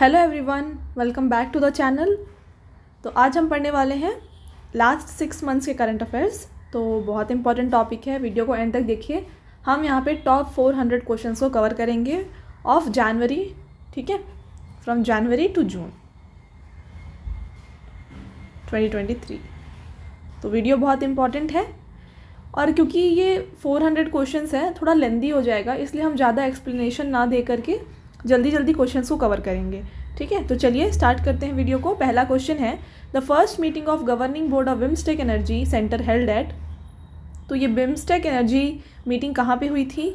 Hello everyone welcome back to the channel तो आज हम पढ़ने वाले हैं लास्ट सिक्स मंथ्स के करंट अफेयर्स तो बहुत इंपॉर्टेंट टॉपिक है वीडियो को एंड तक देखिए हम यहाँ पे टॉप फोर हंड्रेड क्वेश्चन को कवर करेंगे ऑफ जनवरी ठीक है फ्रॉम जनवरी टू जून 2023 तो वीडियो बहुत इंपॉर्टेंट है और क्योंकि ये 400 क्वेश्चन हैं थोड़ा लेंदी हो जाएगा इसलिए हम ज़्यादा एक्सप्लेनेशन ना दे करके जल्दी जल्दी क्वेश्चन को कवर करेंगे ठीक है तो चलिए स्टार्ट करते हैं वीडियो को पहला क्वेश्चन है the first meeting of governing board of BIMSTEC energy centre held at तो ये बिम्स्टेक एनर्जी मीटिंग कहाँ पे हुई थी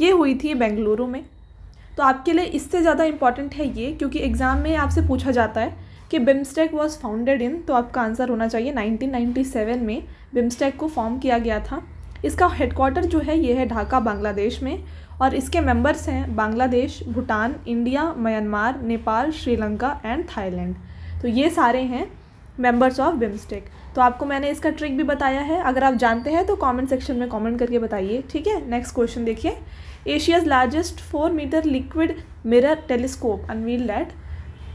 ये हुई थी बेंगलुरु में तो आपके लिए इससे ज़्यादा इंपॉर्टेंट है ये क्योंकि एग्ज़ाम में आपसे पूछा जाता है कि बिम्स्टेक वॉज फाउंडेड इन तो आपका आंसर होना चाहिए 1997 में बिम्स्टेक को फॉर्म किया गया था इसका हेडक्वार्टर जो है ये है ढाका बांग्लादेश में और इसके मेंबर्स हैं Bangladesh Bhutan India Myanmar Nepal Sri Lanka and Thailand तो ये सारे हैं मेंबर्स ऑफ बिम्स्टेक तो आपको मैंने इसका ट्रिक भी बताया है अगर आप जानते हैं तो कमेंट सेक्शन में कमेंट करके बताइए ठीक है नेक्स्ट क्वेश्चन देखिए Asia's largest four metre liquid mirror telescope unveiled at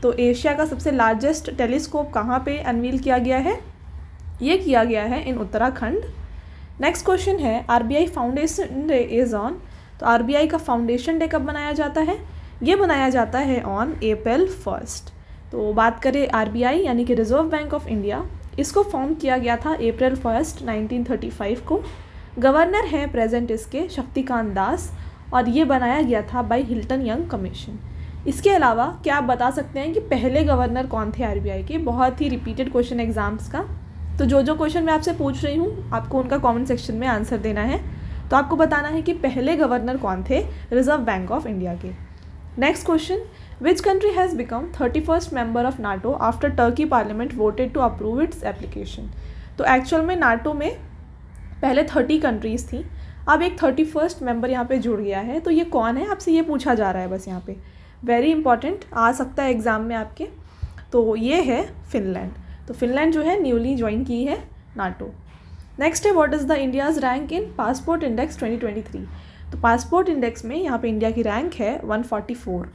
तो एशिया का सबसे लार्जेस्ट टेलीस्कोप कहाँ पर अनवील किया गया है ये किया गया है इन उत्तराखंड नेक्स्ट क्वेश्चन है R foundation day is on तो आर का फाउंडेशन डे कब बनाया जाता है ये बनाया जाता है ऑन अप्रैल फर्स्ट तो बात करें आर यानी कि रिजर्व बैंक ऑफ इंडिया इसको फॉर्म किया गया था अप्रैल फर्स्ट 1935 को गवर्नर हैं प्रेजेंट इसके शक्तिकांत दास और ये बनाया गया था बाय हिल्टन यंग कमीशन इसके अलावा क्या आप बता सकते हैं कि पहले गवर्नर कौन थे आर के बहुत ही रिपीटेड क्वेश्चन एग्जाम्स का तो जो जो क्वेश्चन मैं आपसे पूछ रही हूँ आपको उनका कॉमेंट सेक्शन में आंसर देना है तो आपको बताना है कि पहले गवर्नर कौन थे रिजर्व बैंक ऑफ इंडिया के next question which country has become thirty first member of NATO after Turkey parliament voted to approve its application तो एक्चुअल में नाटो में पहले थर्टी कंट्रीज़ थी अब एक थर्टी फर्स्ट मेंबर यहाँ पे जुड़ गया है तो ये कौन है आपसे ये पूछा जा रहा है बस यहाँ पे वेरी इंपॉर्टेंट आ सकता है एग्ज़ाम में आपके तो ये है फिनलैंड तो फिनलैंड जो है न्यूली ज्वाइन की है नाटो नेक्स्ट है what is the India's rank in passport index 2023 तो पासपोर्ट इंडेक्स में यहाँ पे इंडिया की रैंक है 144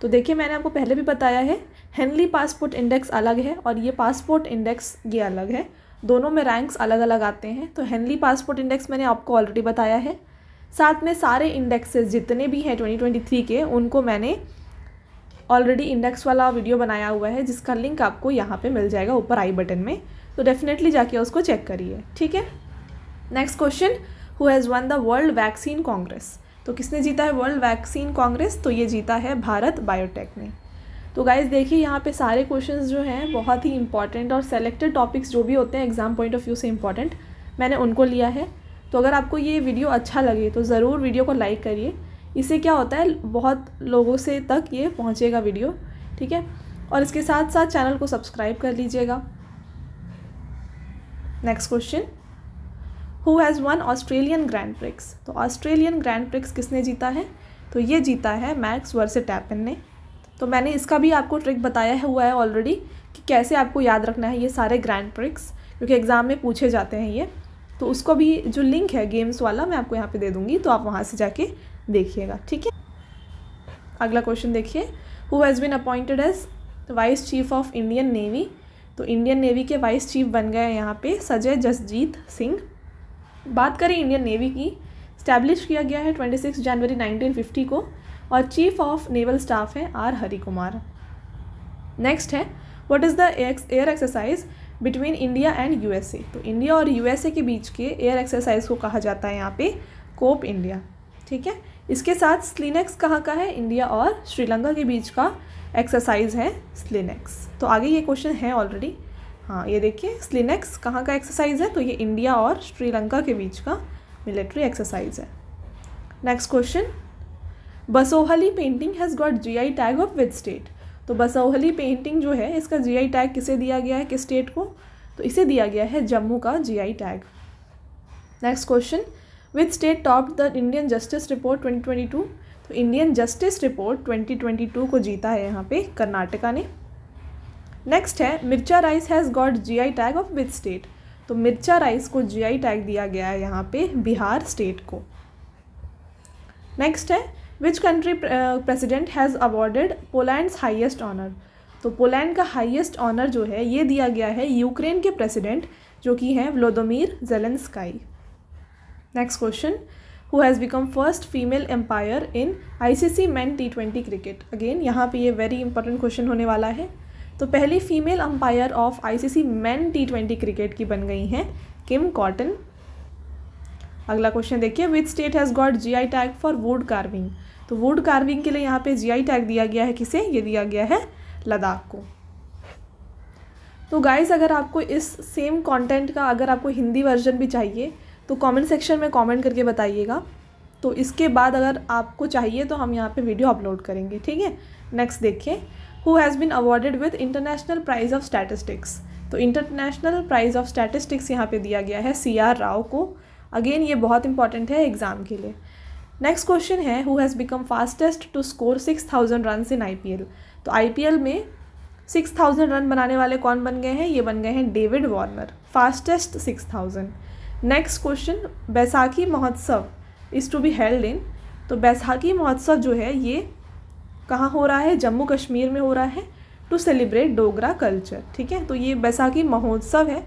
तो देखिए मैंने आपको पहले भी बताया है हेनली पासपोर्ट इंडेक्स अलग है और ये पासपोर्ट इंडेक्स ये अलग है दोनों में रैंक्स अलग अलग आते हैं तो हेनली पासपोर्ट इंडेक्स मैंने आपको ऑलरेडी बताया है साथ में सारे इंडेक्सेस जितने भी हैं 2023 के उनको मैंने ऑलरेडी इंडेक्स वाला वीडियो बनाया हुआ है जिसका लिंक आपको यहाँ पे मिल जाएगा ऊपर आई बटन में तो डेफिनेटली जाके उसको चेक करिए ठीक है next question who has won the world vaccine congress तो किसने जीता है वर्ल्ड वैक्सीन कांग्रेस तो ये जीता है भारत बायोटेक ने तो गाइज देखिए यहाँ पे सारे क्वेश्चंस जो हैं बहुत ही इंपॉर्टेंट और सेलेक्टेड टॉपिक्स जो भी होते हैं एग्जाम पॉइंट ऑफ व्यू से इंपॉर्टेंट मैंने उनको लिया है तो अगर आपको ये वीडियो अच्छा लगे तो ज़रूर वीडियो को लाइक करिए इससे क्या होता है बहुत लोगों से तक ये पहुँचेगा वीडियो ठीक है और इसके साथ साथ चैनल को सब्सक्राइब कर लीजिएगा next question who has won Australian grand prix तो ऑस्ट्रेलियन ग्रैंड प्रिक्स किसने जीता है तो ये जीता है मैक्स वर्से टैपिन ने तो मैंने इसका भी आपको ट्रिक बताया है हुआ है ऑलरेडी कि कैसे आपको याद रखना है ये सारे ग्रैंड प्रिक्स क्योंकि एग्ज़ाम में पूछे जाते हैं ये तो उसको भी जो लिंक है गेम्स वाला मैं आपको यहाँ पे दे दूँगी तो आप वहाँ से जाके देखिएगा ठीक है अगला क्वेश्चन देखिए who has been appointed as vice chief of Indian navy तो इंडियन नेवी के वाइस चीफ बन गए यहाँ पे सजय जसजीत सिंह बात करें इंडियन नेवी की स्टैब्लिश किया गया है 26 जनवरी 1950 को और चीफ ऑफ नेवल स्टाफ है आर हरी कुमार नेक्स्ट है what is the air exercise between India and USA तो इंडिया और यूएसए के बीच के एयर एक्सरसाइज को कहा जाता है यहाँ पे कोप इंडिया ठीक है इसके साथ स्लिनेक्स कहाँ का है इंडिया और श्रीलंका के बीच का एक्सरसाइज है स्लिनेक्स तो आगे ये क्वेश्चन है ऑलरेडी हाँ ये देखिए स्लिनेक्स कहाँ का एक्सरसाइज है तो ये इंडिया और श्रीलंका के बीच का मिलिट्री एक्सरसाइज है next question Basohli painting has got GI tag of with state तो बसोहली पेंटिंग जो है इसका जीआई टैग किसे दिया गया है किस स्टेट को तो इसे दिया गया है जम्मू का GI tag next question with state top the Indian justice report two तो इंडियन जस्टिस रिपोर्ट 2022 को जीता है यहाँ पे कर्नाटका ने नेक्स्ट है Mircha rice has got GI tag of with state तो मिर्चा राइस को जीआई टैग दिया गया है यहाँ पे बिहार स्टेट को नेक्स्ट है which country president has awarded Poland highest honour तो पोलैंड का हाइएस्ट ऑनर जो है ये दिया गया है यूक्रेन के प्रेसिडेंट जो कि हैं Volodymyr Zelenskyy next question who become first female umpire in ICC men T twenty cricket again यहाँ पे ये वेरी इंपॉर्टेंट क्वेश्चन होने वाला है तो पहली female umpire of ICC men T twenty cricket की बन गई हैं किम कॉटन अगला क्वेश्चन देखिए which state has got G I tag for wood carving तो वुड कार्विंग के लिए यहाँ पे आई टैग दिया गया है किसे ये दिया गया है लद्दाख को तो गाइज अगर आपको इस सेम कंटेंट का अगर आपको हिंदी वर्जन भी चाहिए तो कमेंट सेक्शन में कमेंट करके बताइएगा तो इसके बाद अगर आपको चाहिए तो हम यहाँ पे वीडियो अपलोड करेंगे ठीक है नेक्स्ट देखिए who has been awarded with international prize of statistics तो इंटरनेशनल प्राइज़ ऑफ स्टैटिस्टिक्स यहाँ पर दिया गया है सी आर राव को अगेन ये बहुत इंपॉर्टेंट है एग्ज़ाम के लिए नेक्स्ट क्वेश्चन है who has become fastest to score six thousand run in I P L तो आई पी एल में सिक्स थाउजेंड रन बनाने वाले कौन बन गए हैं ये बन गए हैं David Warner fastest six thousand next question Baisakhi महोत्सव is to be held in तो बैसाखी महोत्सव जो है ये कहाँ हो रहा है जम्मू कश्मीर में हो रहा है टू सेलिब्रेट डोगरा कल्चर ठीक है तो ये बैसाखी महोत्सव है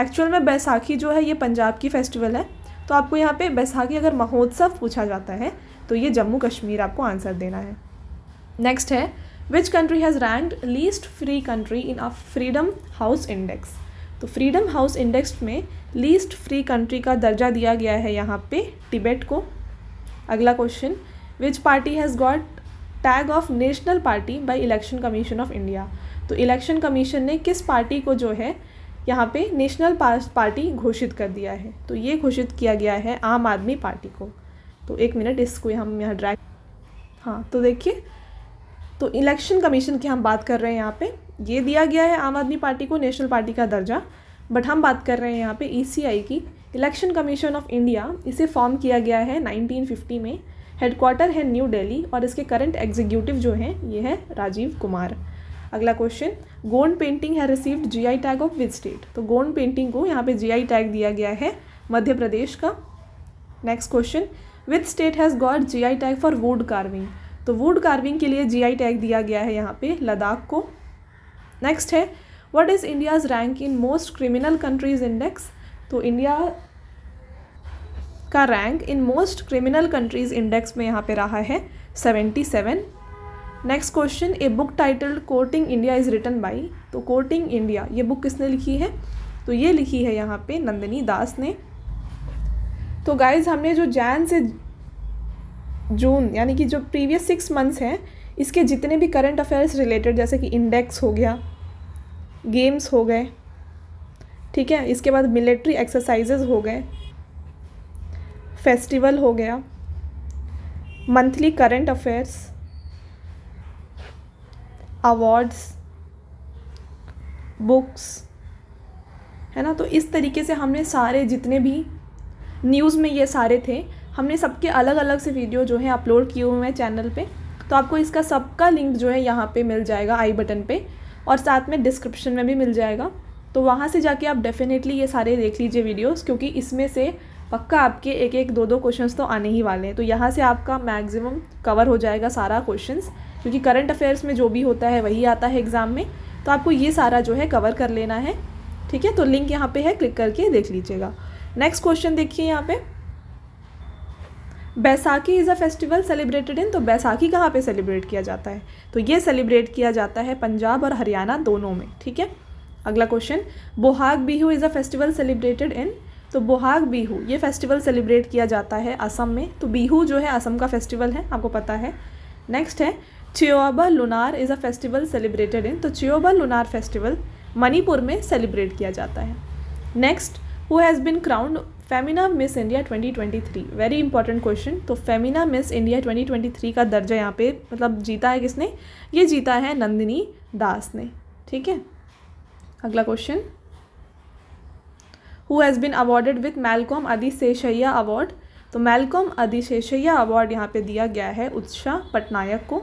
एक्चुअल में बैसाखी जो है ये पंजाब की फेस्टिवल है तो आपको यहाँ पे बैसाखी अगर महोत्सव पूछा जाता है तो ये जम्मू कश्मीर आपको आंसर देना है नेक्स्ट है which country has ranked least free country in a Freedom House index तो फ्रीडम हाउस इंडेक्स में लीस्ट फ्री कंट्री का दर्जा दिया गया है यहाँ पे टिबेट को अगला question which party has got tag of national party by Election Commission of India तो इलेक्शन कमीशन ने किस पार्टी को जो है यहाँ पे नेशनल पार्टी घोषित कर दिया है तो ये घोषित किया गया है आम आदमी पार्टी को तो एक मिनट इसको हम यहाँ ड्रैग हाँ तो देखिए तो इलेक्शन कमीशन की हम बात कर रहे हैं यहाँ पे ये दिया गया है आम आदमी पार्टी को नेशनल पार्टी का दर्जा बट हम बात कर रहे हैं यहाँ पे ई e की इलेक्शन कमीशन ऑफ इंडिया इसे फॉर्म किया गया है 1950 में हेडक्वार्टर है न्यू दिल्ली और इसके करंट एग्जीक्यूटिव जो हैं ये है राजीव कुमार अगला क्वेश्चन गोंड पेंटिंग है received G tag of with state तो गोंड पेंटिंग को यहाँ पे जी टैग दिया गया है मध्य प्रदेश का next question with state has got G tag for wood carving तो वुड कार्विंग के लिए जी टैग दिया गया है यहाँ पे लद्दाख को नेक्स्ट है what is India's rank in most criminal countries index तो इंडिया का rank in most criminal countries index में यहाँ पे रहा है seventy seven next question a book titled quoting India is written by तो कोटिंग इंडिया ये बुक किसने लिखी है तो ये लिखी है यहाँ पे नंदिनी दास ने तो गाइज़ हमने जो जैन से जून यानी कि जो प्रीवियस सिक्स मंथ्स हैं इसके जितने भी करंट अफेयर्स रिलेटेड जैसे कि इंडेक्स हो गया गेम्स हो गए ठीक है इसके बाद मिलिट्री एक्सरसाइजेज हो गए फेस्टिवल हो गया monthly current affairs awards books है ना तो इस तरीके से हमने सारे जितने भी न्यूज़ में ये सारे थे हमने सबके अलग अलग से वीडियो जो है अपलोड किए हुए हैं चैनल पे तो आपको इसका सबका लिंक जो है यहाँ पे मिल जाएगा आई बटन पे और साथ में डिस्क्रिप्शन में भी मिल जाएगा तो वहाँ से जाके आप डेफिनेटली ये सारे देख लीजिए वीडियोस क्योंकि इसमें से पक्का आपके एक एक दो दो क्वेश्चंस तो आने ही वाले हैं तो यहाँ से आपका मैक्सिमम कवर हो जाएगा सारा क्वेश्चन क्योंकि करंट अफेयर्स में जो भी होता है वही आता है एग्ज़ाम में तो आपको ये सारा जो है कवर कर लेना है ठीक है तो लिंक यहाँ पर है क्लिक करके देख लीजिएगा नेक्स्ट क्वेश्चन देखिए यहाँ पर Baisakhi is a festival celebrated in तो बैसाखी कहाँ पे सेलिब्रेट किया जाता है तो ये सेलिब्रेट किया जाता है पंजाब और हरियाणा दोनों में ठीक है अगला question Bohag Bihu is a festival celebrated in तो बोहाग बिहू ये फेस्टिवल सेलिब्रेट किया जाता है असम में तो बिहू जो है असम का फेस्टिवल है आपको पता है नेक्स्ट है Cheiraoba lunar is a festival celebrated in तो चियोबा लुनार फेस्टिवल मणिपुर में सेलिब्रेट किया जाता है next who has been crowned Femina Miss India 2023 very important question तो फेमिना मिस इंडिया 2023 का दर्जा यहाँ पे मतलब जीता है किसने ये जीता है नंदिनी दास ने ठीक है अगला question who has been awarded with Malcolm Adiseshiah award तो मेलकॉम अधिशेषैया अवार्ड यहाँ पे दिया गया है उत्साह पटनायक को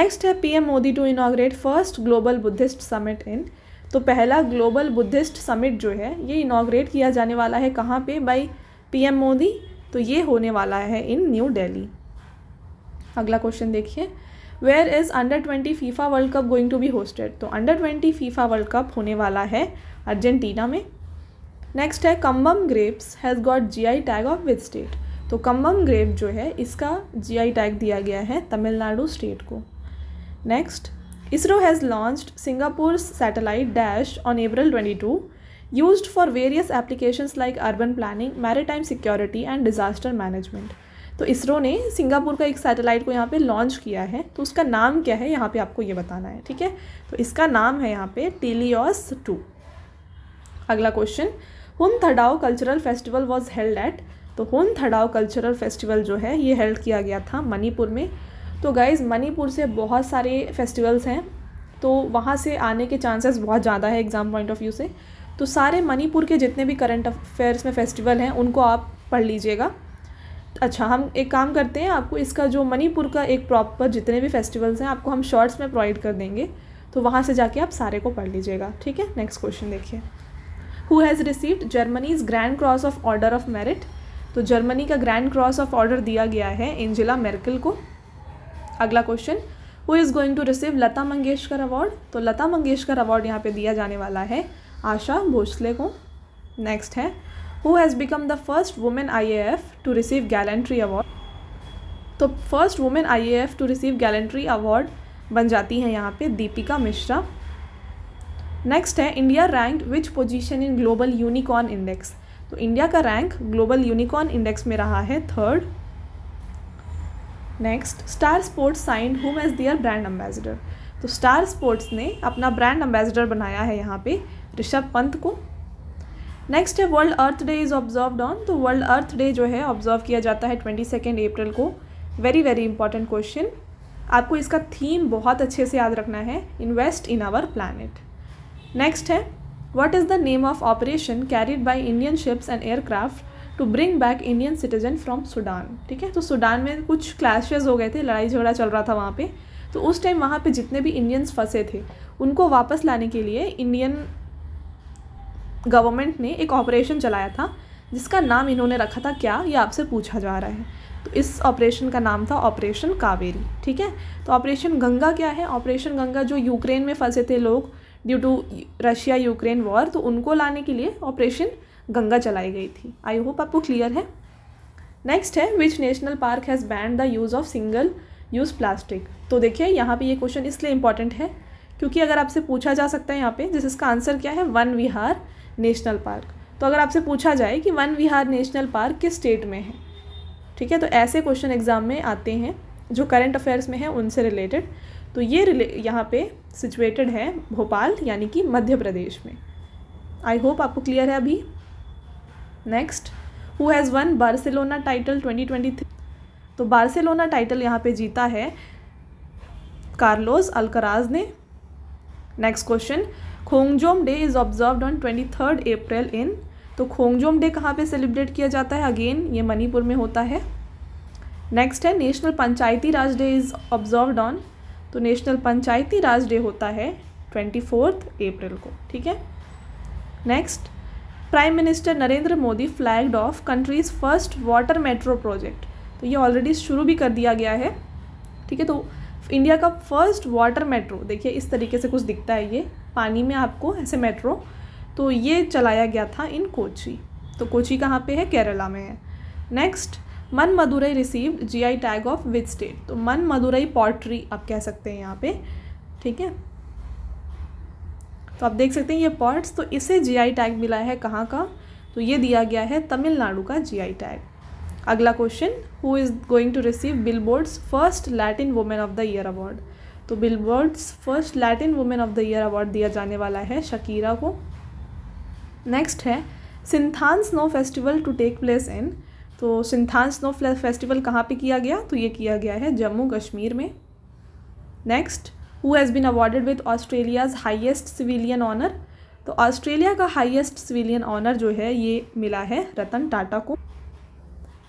नेक्स्ट है PM Modi to inaugurate first global Buddhist summit in तो पहला ग्लोबल बुद्धिस्ट समिट जो है ये इनाग्रेट किया जाने वाला है कहाँ पे बाई पीएम मोदी तो ये होने वाला है इन न्यू दिल्ली अगला क्वेश्चन देखिए where is under twenty FIFA World cup going to be hosted तो under twenty FIFA World Cup होने वाला है अर्जेंटीना में नेक्स्ट है Cumbum grapes has got I tag of with state तो कम्बम ग्रेप जो है इसका आई टैग दिया गया है तमिलनाडु स्टेट को next ISRO has launched Singapore's satellite DASH on April 22, used for various applications like urban planning, maritime security and disaster management. तो इसरो ने सिंगापुर का एक सैटेलाइट को यहाँ पे लॉन्च किया है तो उसका नाम क्या है यहाँ पे आपको ये बताना है ठीक है तो इसका नाम है यहाँ पे टीलियोस टू अगला question Hun Thadou cultural festival was held at तो हुन थडाओ कल्चरल फेस्टिवल जो है ये हेल्ड किया गया था मणिपुर में तो गाइज़ मणिपुर से बहुत सारे फेस्टिवल्स हैं तो वहाँ से आने के चांसेस बहुत ज़्यादा है एग्ज़ाम पॉइंट ऑफ व्यू से तो सारे मणिपुर के जितने भी करंट अफेयर्स में फेस्टिवल हैं उनको आप पढ़ लीजिएगा अच्छा हम एक काम करते हैं आपको इसका जो मणिपुर का एक प्रॉपर जितने भी फेस्टिवल्स हैं आपको हम शॉर्ट्स में प्रोवाइड कर देंगे तो वहाँ से जाके आप सारे को पढ़ लीजिएगा ठीक है नेक्स्ट क्वेश्चन देखिए who has received Germany's grand cross of order of merit तो जर्मनी का ग्रैंड क्रॉस ऑफ ऑर्डर दिया गया है एंजिला मेरकिल को अगला question who is going to receive Lata Mangeshkar award तो लता मंगेशकर अवार्ड यहाँ पे दिया जाने वाला है आशा भोसले को नेक्स्ट है who has become the first women I A F to receive gallantry award तो first women I A F to receive gallantry award बन जाती हैं यहाँ पे दीपिका मिश्रा नेक्स्ट है India rank which position in global unicorn index तो India का rank global unicorn index में रहा है third next Star Sports sign whom as their brand ambassador तो स्टार स्पोर्ट्स ने अपना ब्रांड एम्बेसडर बनाया है यहाँ पे ऋषभ पंत को नेक्स्ट है World Earth Day is observe on तो वर्ल्ड अर्थ डे जो है ऑब्जर्व किया जाता है ट्वेंटी सेकेंड अप्रैल को वेरी वेरी इंपॉर्टेंट क्वेश्चन आपको इसका थीम बहुत अच्छे से याद रखना है invest in our planet next है what is the name of operation carried by Indian ships and aircraft to bring back Indian citizen from Sudan ठीक है तो सूडान में कुछ क्लैशेज हो गए थे लड़ाई झगड़ा चल रहा था वहाँ पे तो उस टाइम वहाँ पे जितने भी इंडियंस फंसे थे उनको वापस लाने के लिए इंडियन गवर्नमेंट ने एक ऑपरेशन चलाया था जिसका नाम इन्होंने रखा था क्या ये आपसे पूछा जा रहा है तो इस ऑपरेशन का नाम था ऑपरेशन कावेरी ठीक है तो ऑपरेशन गंगा क्या है ऑपरेशन गंगा जो यूक्रेन में फंसे थे लोग due to Russia Ukraine war तो उनको लाने के लिए ऑपरेशन गंगा चलाई गई थी आई होप आपको क्लियर है नेक्स्ट है which national park has banned the use of single use plastic तो देखिए यहाँ पे ये क्वेश्चन इसलिए इंपॉर्टेंट है क्योंकि अगर आपसे पूछा जा सकता है यहाँ पे इसका आंसर क्या है वन विहार नेशनल पार्क तो अगर आपसे पूछा जाए कि वन विहार नेशनल पार्क किस स्टेट में है ठीक है तो ऐसे क्वेश्चन एग्जाम में आते हैं जो करंट अफेयर्स में है उनसे रिलेटेड तो ये रिले यहाँ पे सिचुएटेड है भोपाल यानी कि मध्य प्रदेश में आई होप आपको क्लियर है अभी next who has won Barcelona title 2023 तो बार्सिलोना टाइटल यहाँ पे जीता है कार्लोस अलकराज ने next question Khongjom day is observe on twenty third April in तो खोंगजोम डे कहाँ पे सेलिब्रेट किया जाता है अगेन ये मणिपुर में होता है नेक्स्ट है national Panchayati Raj day is observe on तो नेशनल पंचायती राज डे होता है ट्वेंटी फोर्थ अप्रैल को ठीक है next prime minister Narendra Modi flagged off countries first water metro project तो ये ऑलरेडी शुरू भी कर दिया गया है ठीक है तो इंडिया का फर्स्ट वाटर मेट्रो देखिए इस तरीके से कुछ दिखता है ये पानी में आपको ऐसे मेट्रो तो ये चलाया गया था इन कोची तो कोची कहाँ पे है केरला में है next Manamadurai received GI tag of with state तो मन मदुरई पॉटरी आप कह सकते हैं यहाँ पे ठीक है तो आप देख सकते हैं ये पार्ट्स तो इसे जीआई टैग मिला है कहाँ का तो ये दिया गया है तमिलनाडु का जीआई टैग अगला question who is going to receive bill first Latin women of the year award तो bill first Latin women of the year award दिया जाने वाला है शकीरा को नेक्स्ट है Sinthan snow festival to take place in तो Sinthan snow festival कहाँ पे किया गया तो ये किया गया है जम्मू कश्मीर में next who has been awarded with Australia's highest civilian honour तो ऑस्ट्रेलिया का हाइएस्ट सिविलियन ऑनर जो है ये मिला है रतन टाटा को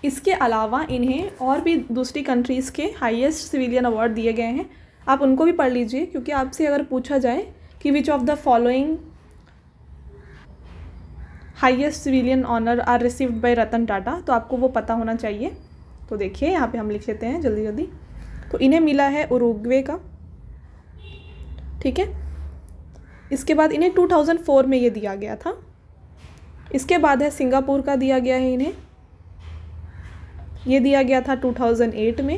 इसके अलावा इन्हें और भी दूसरी कंट्रीज़ के हाइएस्ट सिविलियन अवार्ड दिए गए हैं आप उनको भी पढ़ लीजिए क्योंकि आपसे अगर पूछा जाए कि which of the following highest civilian honour are received by Ratan Tata तो आपको वो पता होना चाहिए तो देखिए यहाँ पे हम लिख लेते हैं जल्दी जल्दी तो इन्हें मिला है उरुग्वे का ठीक है इसके बाद इन्हें 2004 में ये दिया गया था इसके बाद है सिंगापुर का दिया गया है इन्हें ये दिया गया था 2008 में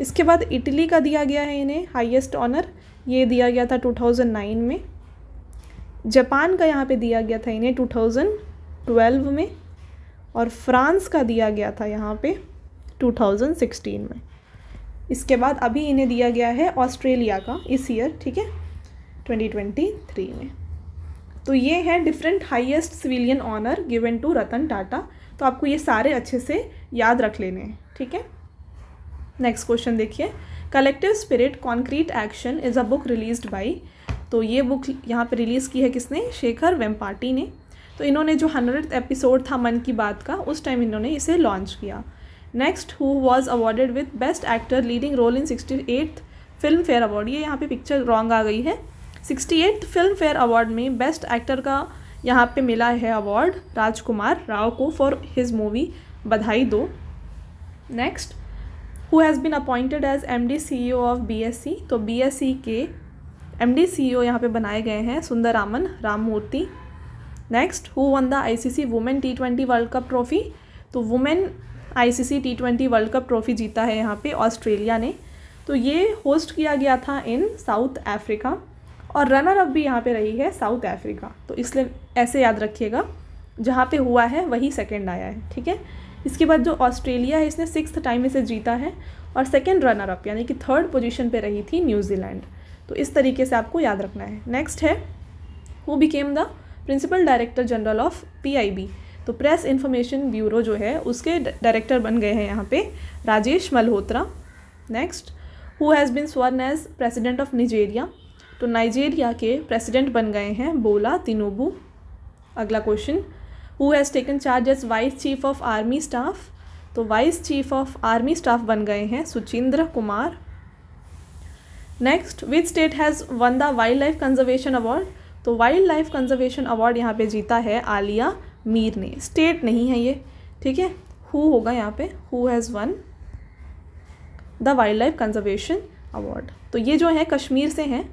इसके बाद इटली का दिया गया है इन्हें हाईएस्ट ऑनर ये दिया गया था 2009 में जापान का यहाँ पे दिया गया था इन्हें 2012 में और फ्रांस का दिया गया था यहाँ पे 2016 में इसके बाद अभी इन्हें दिया गया है ऑस्ट्रेलिया का इस ईयर ठीक है 2023 में तो ये है different highest civilian honour given to Ratan Tata तो आपको ये सारे अच्छे से याद रख लेने हैं ठीक है नेक्स्ट क्वेश्चन देखिए collective spirit concrete action is a book release by तो ये बुक यहाँ पर रिलीज़ की है किसने शेखर वेम्पाटी ने तो इन्होंने जो हंड्रेड एपिसोड था मन की बात का उस टाइम इन्होंने इसे लॉन्च किया next who was awarded with best actor leading role in sixty eighth Filmfare award ये यहाँ पे पिक्चर रॉन्ग आ गई है sixty eighth Filmfare award में बेस्ट एक्टर का यहाँ पे मिला है अवार्ड राजकुमार राव को for his movie Badhaai Do next who has been appointed as M D C E O of B S C तो बी एस सी के एम डी सी ई ओ यहाँ पर बनाए गए हैं Sundararaman Ramamurthy next who won the I C C women T twenty world cup trophy तो women ICC T twenty world cup trophy जीता है यहाँ पे ऑस्ट्रेलिया ने तो ये होस्ट किया गया था इन साउथ अफ्रीका और रनर अप भी यहाँ पे रही है साउथ अफ्रीका तो इसलिए ऐसे याद रखिएगा जहाँ पे हुआ है वही सेकंड आया है ठीक है इसके बाद जो ऑस्ट्रेलिया है इसने सिक्स टाइम इसे जीता है और सेकेंड रनर अप यानी कि थर्ड पोजिशन पर रही थी न्यूजीलैंड तो इस तरीके से आपको याद रखना है नेक्स्ट है who became the principal director general of P तो प्रेस इन्फॉर्मेशन ब्यूरो जो है उसके डायरेक्टर बन गए हैं यहाँ पे Rajesh Malhotra next who has been sworn as president of Nigeria तो नाइजेरिया के प्रेसिडेंट बन गए हैं बोला तिनोबू अगला question who has taken charge as vice chief of army staff तो vice chief of army staff बन गए हैं Suchindra Kumar next which state has won the wildlife conservation award तो वाइल्ड लाइफ कंजर्वेशन अवार्ड यहाँ पे जीता है आलिया मीर ने स्टेट नहीं है ये ठीक है हु होगा यहाँ पे who has won the wildlife conservation award तो ये जो है कश्मीर से हैं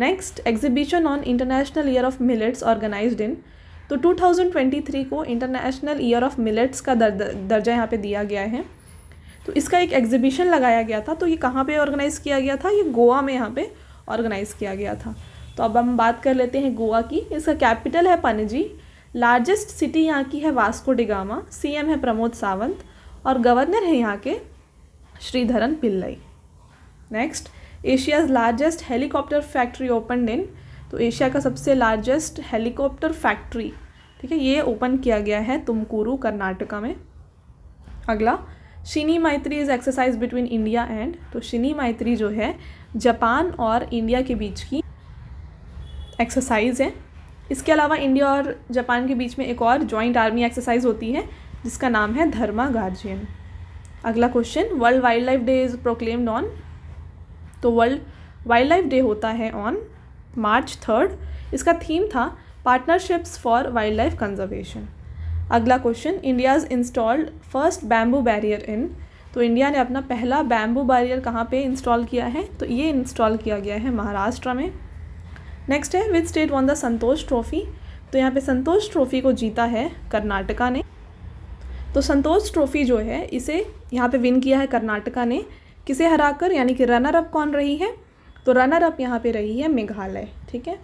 next exhibition on international year of millets organise in तो 2023 को इंटरनेशनल ईयर ऑफ मिलेट्स का दर, दर्जा यहाँ पे दिया गया है तो इसका एक एग्जीबिशन लगाया गया था तो ये कहाँ पे ऑर्गेनाइज़ किया गया था ये गोवा में यहाँ पे ऑर्गेनाइज़ किया गया था तो अब हम बात कर लेते हैं गोवा की इसका कैपिटल है पनजी लार्जेस्ट सिटी यहाँ की है वास्को डिगामा सीएम है प्रमोद सावंत और गवर्नर है यहाँ के Sreedharan Pillai next Asia's largest helicopter factory open in तो एशिया का सबसे लार्जेस्ट हेलीकॉप्टर फैक्ट्री ठीक है ये ओपन किया गया है तुमकुरु कर्नाटका में अगला Shinyuu Maitri is exercise between India and तो शिनी मैत्री जो है जापान और इंडिया के बीच की एक्सरसाइज है इसके अलावा इंडिया और जापान के बीच में एक और जॉइंट आर्मी एक्सरसाइज होती है जिसका नाम है धर्मा गार्जियन अगला question world wildlife day is proclaimed on तो वर्ल्ड वाइल्ड लाइफ डे होता है ऑन मार्च थर्ड इसका थीम था partnerships for wildlife conservation अगला question India is installed first bamboo barrier in तो इंडिया ने अपना पहला बैम्बू बैरियर कहाँ पे इंस्टॉल किया है तो ये इंस्टॉल किया गया है महाराष्ट्र में नेक्स्ट है which state won the Santosh Trophy तो यहाँ पे संतोष ट्रॉफी को जीता है कर्नाटका ने तो संतोष ट्रॉफी जो है इसे यहाँ पे विन किया है कर्नाटका ने किसे हराकर यानी कि रनर अप कौन रही है तो रनर अप यहाँ पे रही है मेघालय ठीक है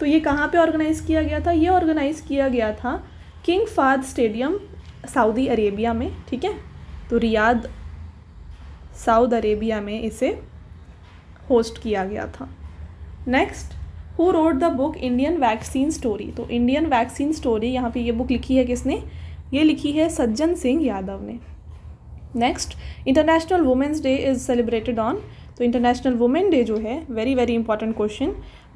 तो ये कहाँ पे ऑर्गेनाइज़ किया गया था ये ऑर्गेनाइज़ किया गया था King Fahd stadium Saudi Arabia में ठीक है तो रियाद सऊद अरेबिया में इसे होस्ट किया गया था next who wrote the book Indian vaccine story तो इंडियन वैक्सीन स्टोरी यहाँ पे ये बुक लिखी है किसने ये लिखी है सज्जन सिंह यादव ने next international women's day is celebrated on तो इंटरनेशनल वुमेन डे जो है very very important question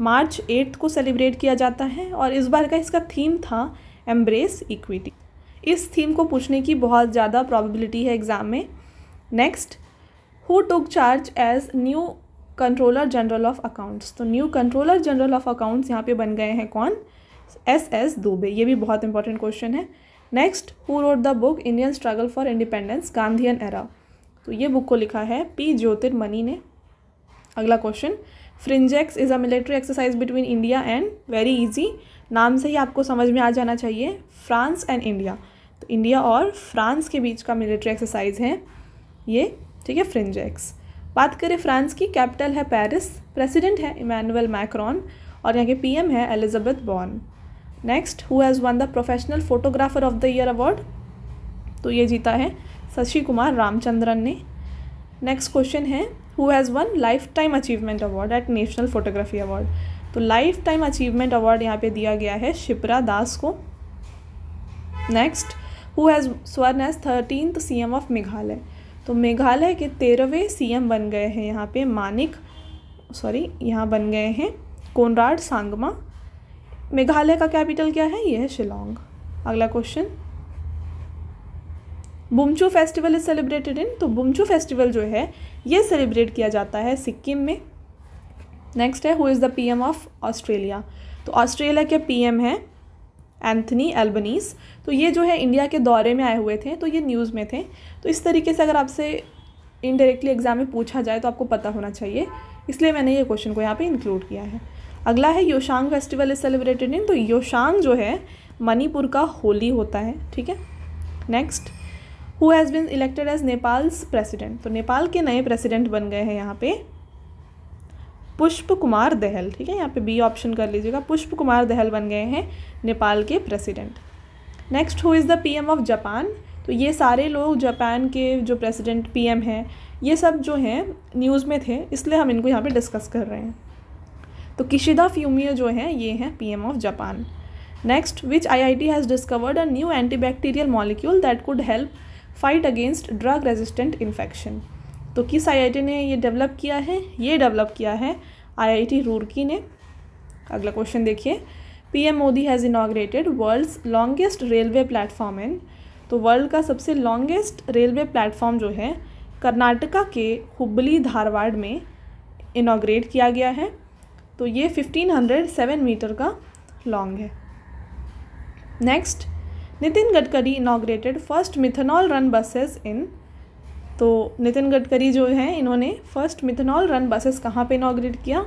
March eighth को सेलिब्रेट किया जाता है और इस बार का इसका थीम था एम्ब्रेस इक्विटी इस थीम को पूछने की बहुत ज़्यादा प्रॉबिलिटी है एग्ज़ाम में next who took charge as new controller general of accounts तो new controller general of accounts यहाँ पे बन गए हैं कौन एस एस दुबे ये भी बहुत इंपॉर्टेंट क्वेश्चन है next who wrote the book Indian struggle for independence Gandhian era तो ये बुक को लिखा है पी ज्योतिर्मनी ने अगला question Frinjex is a military exercise between India and very easy नाम से ही आपको समझ में आ जाना चाहिए फ्रांस एंड इंडिया तो इंडिया और फ्रांस के बीच का मिलिट्री एक्सरसाइज है ये ठीक है फ्रिंजेक्स बात करें फ्रांस की कैपिटल है पेरिस प्रेसिडेंट है इमानुअल मैक्रॉन और यहाँ के पीएम है Elizabeth Borne next who has won the professional photographer of the year award तो ये जीता है शशि कुमार रामचंद्रन ने नेक्स्ट क्वेश्चन है who has won lifetime achievement award at national photography award तो लाइफ टाइम अचीवमेंट अवार्ड यहाँ पे दिया गया है शिप्रा दास को next who has sworn as thirteen C M of Meghalaya तो मेघालय के तेरहवें सीएम बन गए हैं यहाँ पे मानिक सॉरी यहाँ बन गए हैं कोनराड सांगमा मेघालय का कैपिटल क्या है यह है शिलोंग अगला question Bumchu festival is celebrated in तो बुमचू फेस्टिवल जो है ये सेलिब्रेट किया जाता है सिक्किम में नेक्स्ट है who is the PM of Australia तो ऑस्ट्रेलिया के पीएम है एंथनी एल्बनीस तो ये जो है इंडिया के दौरे में आए हुए थे तो ये न्यूज़ में थे तो इस तरीके से अगर आपसे इनडायरेक्टली एग्ज़ाम में पूछा जाए तो आपको पता होना चाहिए इसलिए मैंने ये क्वेश्चन को यहाँ पे इंक्लूड किया है अगला है Yaoshang festival is celebrated in तो योशांग जो है मणिपुर का होली होता है ठीक है next who has been elected as Nepal's president तो नेपाल के नए प्रेसिडेंट बन गए हैं यहाँ पे पुष्प कुमार दहल ठीक है यहाँ पे बी ऑप्शन कर लीजिएगा पुष्प कुमार दहल बन गए हैं नेपाल के president next who is the PM of Japan तो ये सारे लोग जापान के जो प्रेसिडेंट पीएम हैं ये सब जो हैं न्यूज़ में थे इसलिए हम इनको यहाँ पे डिस्कस कर रहे हैं तो किशिदा फ्यूमियो जो हैं ये हैं P of Japan next which I I T has discovered a new antibacterial molecule that could help fight against drug resistant infection तो किस आईआईटी ने ये डेवलप किया है ये डेवलप किया है आईआईटी रुड़की ने अगला क्वेश्चन देखिए PM Modi has inaugurated world's longest railway platform in तो वर्ल्ड का सबसे लॉन्गेस्ट रेलवे प्लेटफॉर्म जो है कर्नाटका के हुबली धारवाड़ में इनाग्रेट किया गया है तो ये फिफ्टीन हंड्रेड सेवन मीटर का लॉन्ग है next Nitin Gadkari inaugurated first methanol run buses in तो नितिन गडकरी जो है इन्होंने फर्स्ट मिथेनॉल रन बसेस कहाँ पे इनाग्रेट किया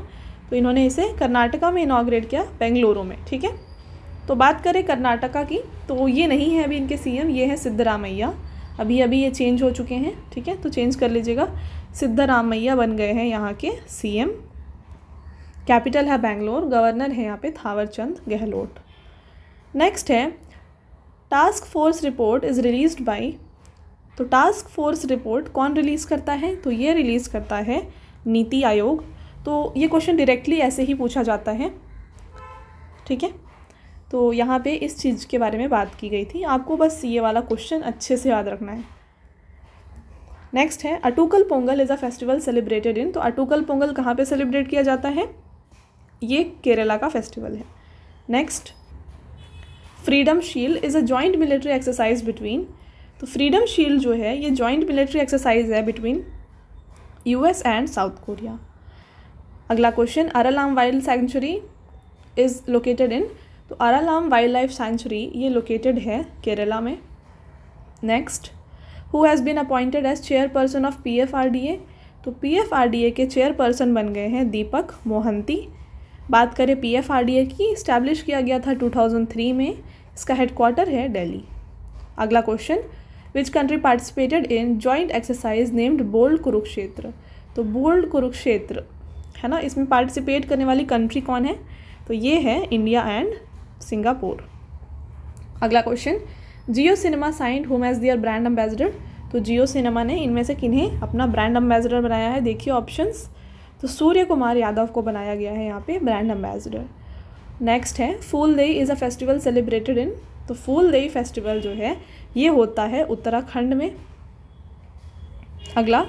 तो इन्होंने इसे कर्नाटका में इनाग्रेट किया बेंगलुरु में ठीक है तो बात करें कर्नाटका की तो ये नहीं है अभी इनके सीएम ये है सिद्धरामैया अभी अभी ये चेंज हो चुके हैं ठीक है तो चेंज कर लीजिएगा सिद्धरामैया बन गए हैं यहाँ के सी कैपिटल है बेंगलोर गवर्नर है यहाँ पे थावरचंद गहलोत नेक्स्ट है task force report is release by तो टास्क फोर्स रिपोर्ट कौन रिलीज़ करता है तो ये रिलीज़ करता है नीति आयोग तो ये क्वेश्चन डायरेक्टली ऐसे ही पूछा जाता है ठीक है तो यहाँ पे इस चीज़ के बारे में बात की गई थी आपको बस ये वाला क्वेश्चन अच्छे से याद रखना है नेक्स्ट है Attukal Pongal is a festival celebrated in तो अटूकल पोंगल कहाँ पे सेलिब्रेट किया जाता है ये केरला का फेस्टिवल है next freedom shield is a joint military exercise between तो फ्रीडम शील्ड जो है ये जॉइंट मिलिट्री एक्सरसाइज है between US and South Korea अगला question Aralam wild sanctuary is located in तो अरालाम वाइल्ड लाइफ सेंचुरी ये लोकेटेड है केरला में next who has been appointed as chairperson of P F R D A तो P F R D A के chairperson बन गए हैं दीपक मोहंती बात करें P F R D A की इस्टेब्लिश किया गया था टू थाउजेंड थ्री में इसका हेडक्वार्टर है डेली अगला question which country participated in joint exercise named bold Kurukshetra तो बोल्ड कुरुक्षेत्र है ना इसमें पार्टिसिपेट करने वाली कंट्री कौन है तो ये है इंडिया एंड सिंगापुर अगला question Jio cinema signed whom as their brand ambassador तो जियो सिनेमा ने इनमें से किन्हें अपना ब्रांड एम्बेसडर बनाया है देखिए ऑप्शंस तो सूर्य कुमार यादव को बनाया गया है यहाँ पे ब्रांड एम्बेसडर नेक्स्ट है Phool Dei is a festival celebrated in तो फूल देई फेस्टिवल जो है ये होता है उत्तराखंड में अगला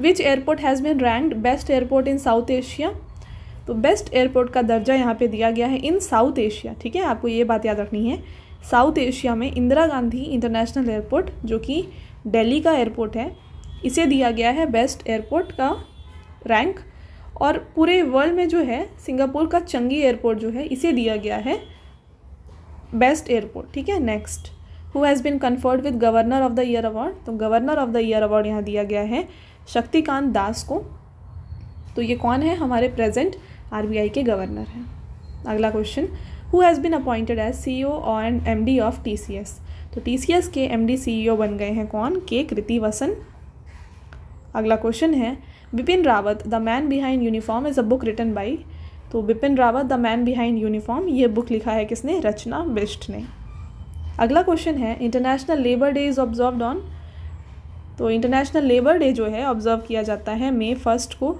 which airport has been ranked best airport in South Asia तो बेस्ट एयरपोर्ट का दर्जा यहाँ पे दिया गया है इन साउथ एशिया ठीक है आपको ये बात याद रखनी है साउथ एशिया में इंदिरा गांधी इंटरनेशनल एयरपोर्ट जो कि दिल्ली का एयरपोर्ट है इसे दिया गया है बेस्ट एयरपोर्ट का रैंक और पूरे वर्ल्ड में जो है सिंगापुर का चंगी एयरपोर्ट जो है इसे दिया गया है बेस्ट एयरपोर्ट ठीक है next who has been conferred with governor of the year award तो governor of the year award यहाँ दिया गया है शक्तिकांत दास को तो ये कौन है हमारे प्रेजेंट आरबीआई के गवर्नर हैं अगला question who has been appointed as C O and M D of T C S तो टी सी एस के M D C E O बन गए हैं कौन के कृति वसन अगला क्वेश्चन है Bipin Rawat the man behind uniform is a book written by तो Bipin Rawat the man behind uniform ये बुक लिखा है किसने रचना बिष्ट ने अगला क्वेश्चन है international labour day is observe on तो इंटरनेशनल लेबर डे जो है ऑब्ज़र्व किया जाता है मे फर्स्ट को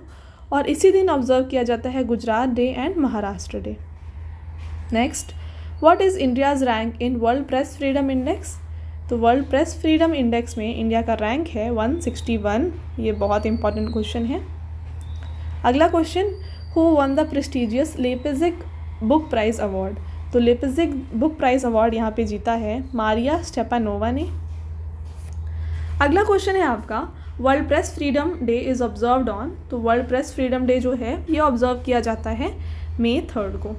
और इसी दिन ऑब्ज़र्व किया जाता है Gujarat day and Maharashtra day next what is India's rank in world press freedom index तो वर्ल्ड प्रेस फ्रीडम इंडेक्स में इंडिया का रैंक है 161 ये बहुत इंपॉर्टेंट क्वेश्चन है अगला question who won the prestigious Leipzig Book Prize Award. तो लेपजिक बुक प्राइज अवार्ड यहाँ पे जीता है मारिया स्टेपानोवा ने अगला क्वेश्चन है आपका world press freedom day is observe on तो वर्ल्ड प्रेस फ्रीडम डे जो है ये ऑब्जर्व किया जाता है मे थर्ड को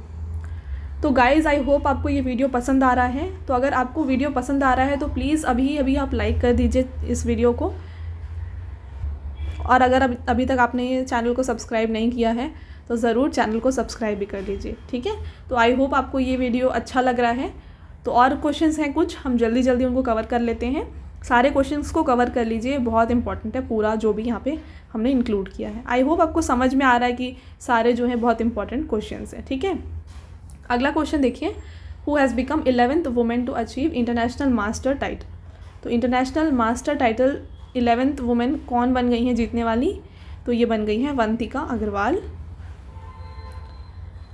तो गाइज़ आई होप आपको ये वीडियो पसंद आ रहा है तो अगर आपको वीडियो पसंद आ रहा है तो प्लीज़ अभी अभी आप लाइक कर दीजिए इस वीडियो को और अगर अभी तक आपने ये चैनल को सब्सक्राइब नहीं किया है तो ज़रूर चैनल को सब्सक्राइब भी कर लीजिए ठीक है तो आई होप आपको ये वीडियो अच्छा लग रहा है तो और क्वेश्चन हैं कुछ हम जल्दी जल्दी उनको कवर कर लेते हैं सारे क्वेश्चंस को कवर कर लीजिए बहुत इंपॉर्टेंट है पूरा जो भी यहाँ पे हमने इंक्लूड किया है आई होप आपको समझ में आ रहा है कि सारे जो हैं बहुत इंपॉर्टेंट क्वेश्चंस हैं ठीक है अगला क्वेश्चन देखिए who has become eleventh women to achieve international master title तो international master title eleventh women कौन बन गई हैं जीतने वाली तो ये बन गई हैं वंतिका अग्रवाल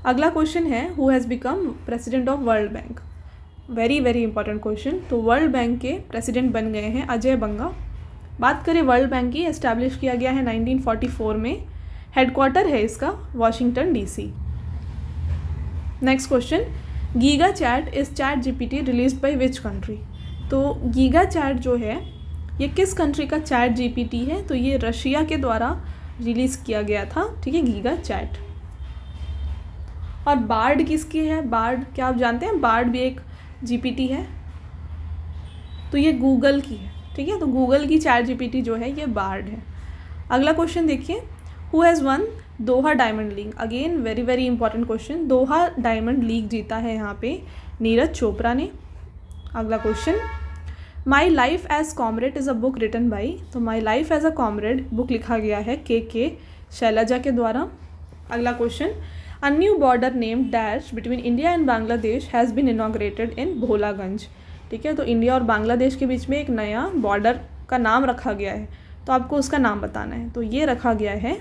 अगला क्वेश्चन है who has become president of world bank very very important question तो वर्ल्ड बैंक के प्रेसिडेंट बन गए हैं अजय बंगा बात करें वर्ल्ड बैंक की एस्टैब्लिश किया गया है 1944 में हेडक्वार्टर है इसका Washington DC next question Giga chat is chat GPT release by which country तो गीगा चैट जो है ये किस कंट्री का चैट जीपीटी है तो ये रशिया के द्वारा रिलीज़ किया गया था ठीक है गीगा चैट और बार्ड किसकी है बार्ड क्या आप जानते हैं बार्ड भी एक जीपीटी है तो ये गूगल की है ठीक है तो गूगल की चार जीपीटी जो है ये बार्ड है अगला क्वेश्चन देखिए who has won Doha Diamond League again very very important question Doha Diamond League जीता है यहाँ पे नीरज चोपड़ा ने अगला question my life as comrade is a book written by तो my life as a comrade book लिखा गया है के के शैलजा के द्वारा अगला question A new border named dash between India and Bangladesh has been inaugurated in Bholaganj ठीक है तो इंडिया और बांग्लादेश के बीच में एक नया बॉर्डर का नाम रखा गया है तो आपको उसका नाम बताना है तो ये रखा गया है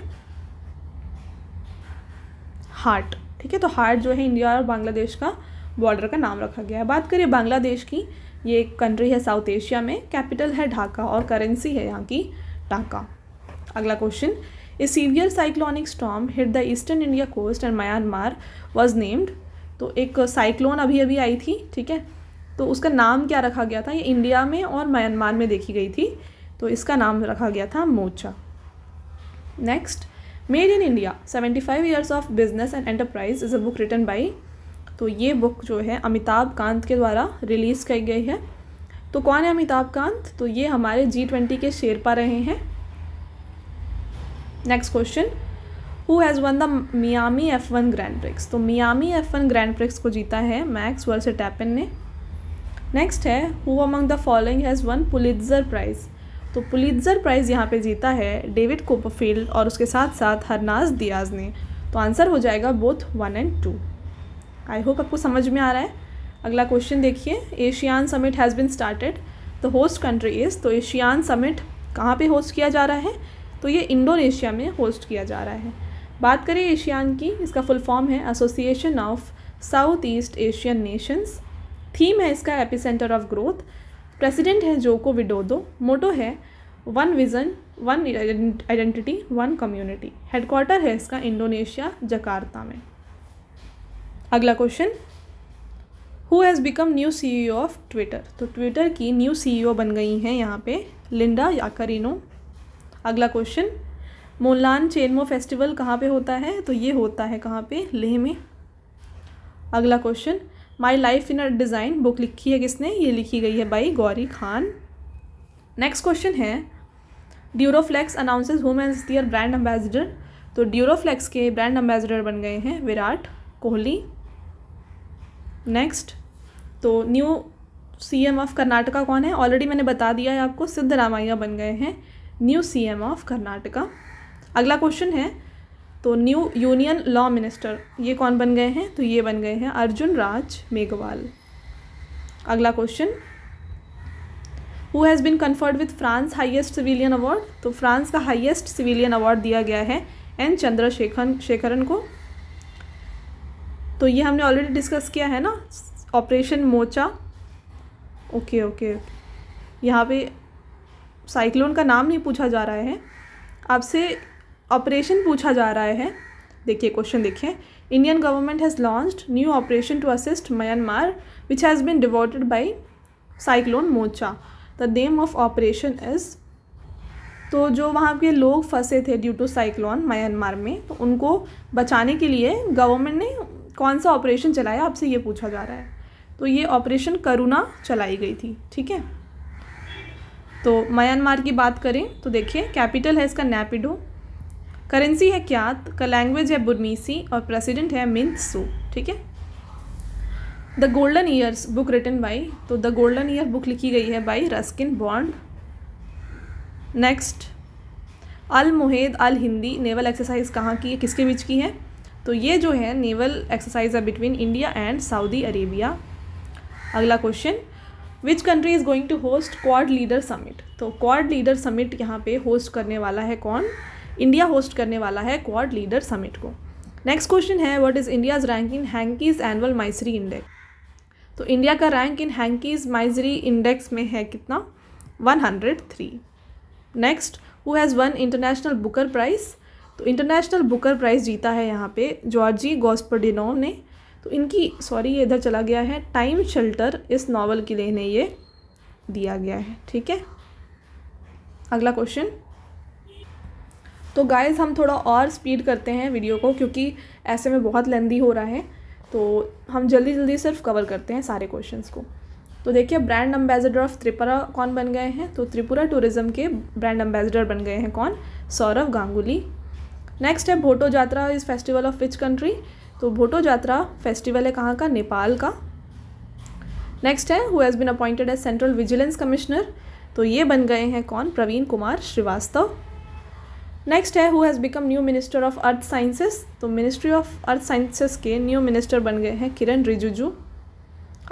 हार्ट ठीक है तो हार्ट जो है इंडिया और बांग्लादेश का बॉर्डर का नाम रखा गया है बात करिए बांग्लादेश की ये एक कंट्री है साउथ एशिया में कैपिटल है ढाका और करेंसी है यहाँ की ढाका अगला question a severe cyclonic storm hit the eastern India coast and Myanmar was named तो एक साइक्लोन अभी अभी आई थी ठीक है तो उसका नाम क्या रखा गया था ये इंडिया में और म्यांमार में देखी गई थी तो इसका नाम रखा गया था Mocha next made in India seventy five years of business and enterprise is a book written by तो ये बुक जो है अमिताभ कांत के द्वारा रिलीज़ की गई है तो कौन है अमिताभ कांत तो ये हमारे जी ट्वेंटी के शेरपा रहे हैं next question who has won the Miami F one grand prix तो Miami F one grand prix को जीता है मैक्स टैपिन ने नेक्स्ट है who among the following has won Pulitzer prize तो पुलित्जर प्राइज़ यहाँ पे जीता है डेविड कोपरफील्ड और उसके साथ साथ हरनाज दियाज ने तो आंसर हो जाएगा both one and two I hope आपको समझ में आ रहा है अगला क्वेश्चन देखिए ASEAN summit has been started the host country is तो एशियान समिट कहाँ पे होस्ट किया जा रहा है तो ये इंडोनेशिया में होस्ट किया जा रहा है बात करें एशियान की इसका फुल फॉर्म है association of south east Asian nations theme है इसका सेंटर ऑफ ग्रोथ प्रेसिडेंट है जोको विडोदो मोटो है one vision one identity one community headquarter है इसका इंडोनेशिया जकार्ता में अगला question who has become new CEO of Twitter तो ट्विटर की न्यू सीईओ e बन गई हैं यहाँ पे लिंडा याकरिनो अगला क्वेश्चन मोलान चेनमो फेस्टिवल कहाँ पे होता है तो ये होता है कहाँ पे लेह में अगला question my life in a design book लिखी है किसने ये लिखी गई है by Gauri Khan next question है Duroflex announces whom as their brand ambassador तो ड्यूरोफ्लेक्स के ब्रांड एम्बेसडर बन गए हैं विराट कोहली नेक्स्ट तो न्यू सीएम ऑफ कर्नाटका कौन है ऑलरेडी मैंने बता दिया है आपको सिद्ध बन गए हैं new C M of Karnataka अगला क्वेश्चन है तो न्यू यूनियन लॉ मिनिस्टर ये कौन बन गए हैं तो ये बन गए हैं अर्जुन राज मेघवाल अगला question who has been conferred with France highest civilian award तो फ्रांस का हाइएस्ट सिविलियन अवार्ड दिया गया है एन चंद्रशेखर शेखरन को तो ये हमने ऑलरेडी डिस्कस किया है ना ऑपरेशन मोचा ओके ओके यहाँ पे साइक्लोन का नाम नहीं पूछा जा रहा है आपसे ऑपरेशन पूछा जा रहा है देखिए क्वेश्चन देखिए Indian government has launched new operation to assist Myanmar which has been devoted by cyclone Mocha the name of operation is तो जो वहाँ के लोग फंसे थे ड्यू टू साइक्लोन म्यांमार में तो उनको बचाने के लिए गवर्नमेंट ने कौन सा ऑपरेशन चलाया आपसे ये पूछा जा रहा है तो ये ऑपरेशन करुणा चलाई गई थी ठीक है तो म्यांमार की बात करें तो देखिए कैपिटल है इसका नैपिडो करेंसी है क्यात का लैंग्वेज है बुरमीसी और प्रेसिडेंट है मिंत सो ठीक है the golden years book written by तो द गोल्डन ईयर बुक लिखी गई है by Ruskin Bond next Al Mohed Al Hindi naval exercise कहाँ की है किसके बीच की है तो ये जो है नेवल एक्सरसाइज है between India and Saudi Arabia अगला question which country is going to host Quad leader summit तो क्वाड लीडर समिट यहाँ पे होस्ट करने वाला है कौन इंडिया होस्ट करने वाला है क्वाड लीडर समिट को नेक्स्ट क्वेश्चन है what is India's rank in Hanke's annual misery index तो इंडिया का rank in Hanke's misery index में है कितना one hundred three next who has won international Booker prize तो इंटरनेशनल बुकर प्राइज़ जीता है यहाँ पे जॉर्जी गॉस्पर्डिनो ने तो इनकी सॉरी ये इधर चला गया है टाइम शेल्टर इस नावल के लिए इन्हें ये दिया गया है ठीक है अगला क्वेश्चन तो गाइस हम थोड़ा और स्पीड करते हैं वीडियो को क्योंकि ऐसे में बहुत लेंदी हो रहा है तो हम जल्दी जल्दी सिर्फ कवर करते हैं सारे क्वेश्चंस को तो देखिए ब्रांड एम्बेसडर ऑफ त्रिपुरा कौन बन गए हैं तो त्रिपुरा टूरिज्म के ब्रांड एम्बेसडर बन गए हैं कौन सौरव गांगुली नेक्स्ट है Bhoto Jatra is festival of which country तो भोटो जात्रा फेस्टिवल है कहाँ का नेपाल का नेक्स्ट है who has been appointed as central vigilance commissioner तो ये बन गए हैं कौन प्रवीण कुमार श्रीवास्तव नेक्स्ट है who has become new minister of earth sciences तो मिनिस्ट्री ऑफ अर्थ साइंसेस के न्यू मिनिस्टर बन गए हैं किरण रिजिजू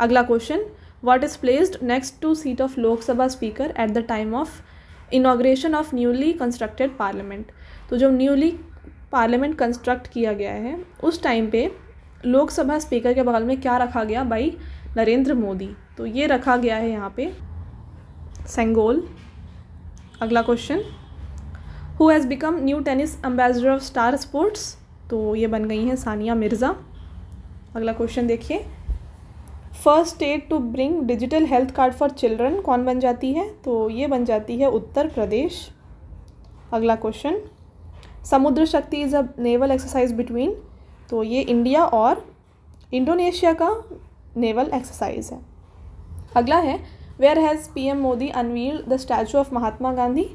अगला question what is placed next to seat of Lok Sabha speaker at the time of inauguration of newly constructed parliament तो जो newly parliament construct किया गया है उस टाइम पे लोकसभा स्पीकर के बगल में क्या रखा गया भाई नरेंद्र मोदी तो ये रखा गया है यहाँ पे सेंगोल अगला question who has become new tennis ambassador of Star Sports तो ये बन गई हैं सानिया मिर्ज़ा अगला क्वेश्चन देखिए first state to bring digital health card for children कौन बन जाती है तो ये बन जाती है उत्तर प्रदेश अगला question Samudra Shakti is a naval exercise between तो ये इंडिया और इंडोनेशिया का नेवल एक्सरसाइज है अगला है where has P M Modi unveil the statue of Mahatma Gandhi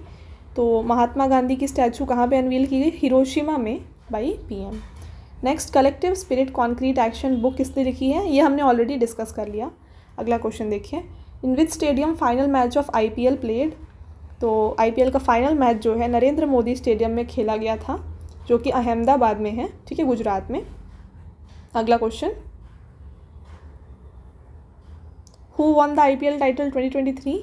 तो महात्मा गांधी की स्टैचू कहाँ पे अनवील की गई हिरोशिमा में by PM next collective spirit concrete action book किसने लिखी है ये हमने ऑलरेडी डिस्कस कर लिया अगला क्वेश्चन देखिए in which stadium final match of I P L played तो आई का फाइनल मैच जो है नरेंद्र मोदी स्टेडियम में खेला गया था जो कि अहमदाबाद में है ठीक है गुजरात में अगला question who won the I P L title twenty twenty three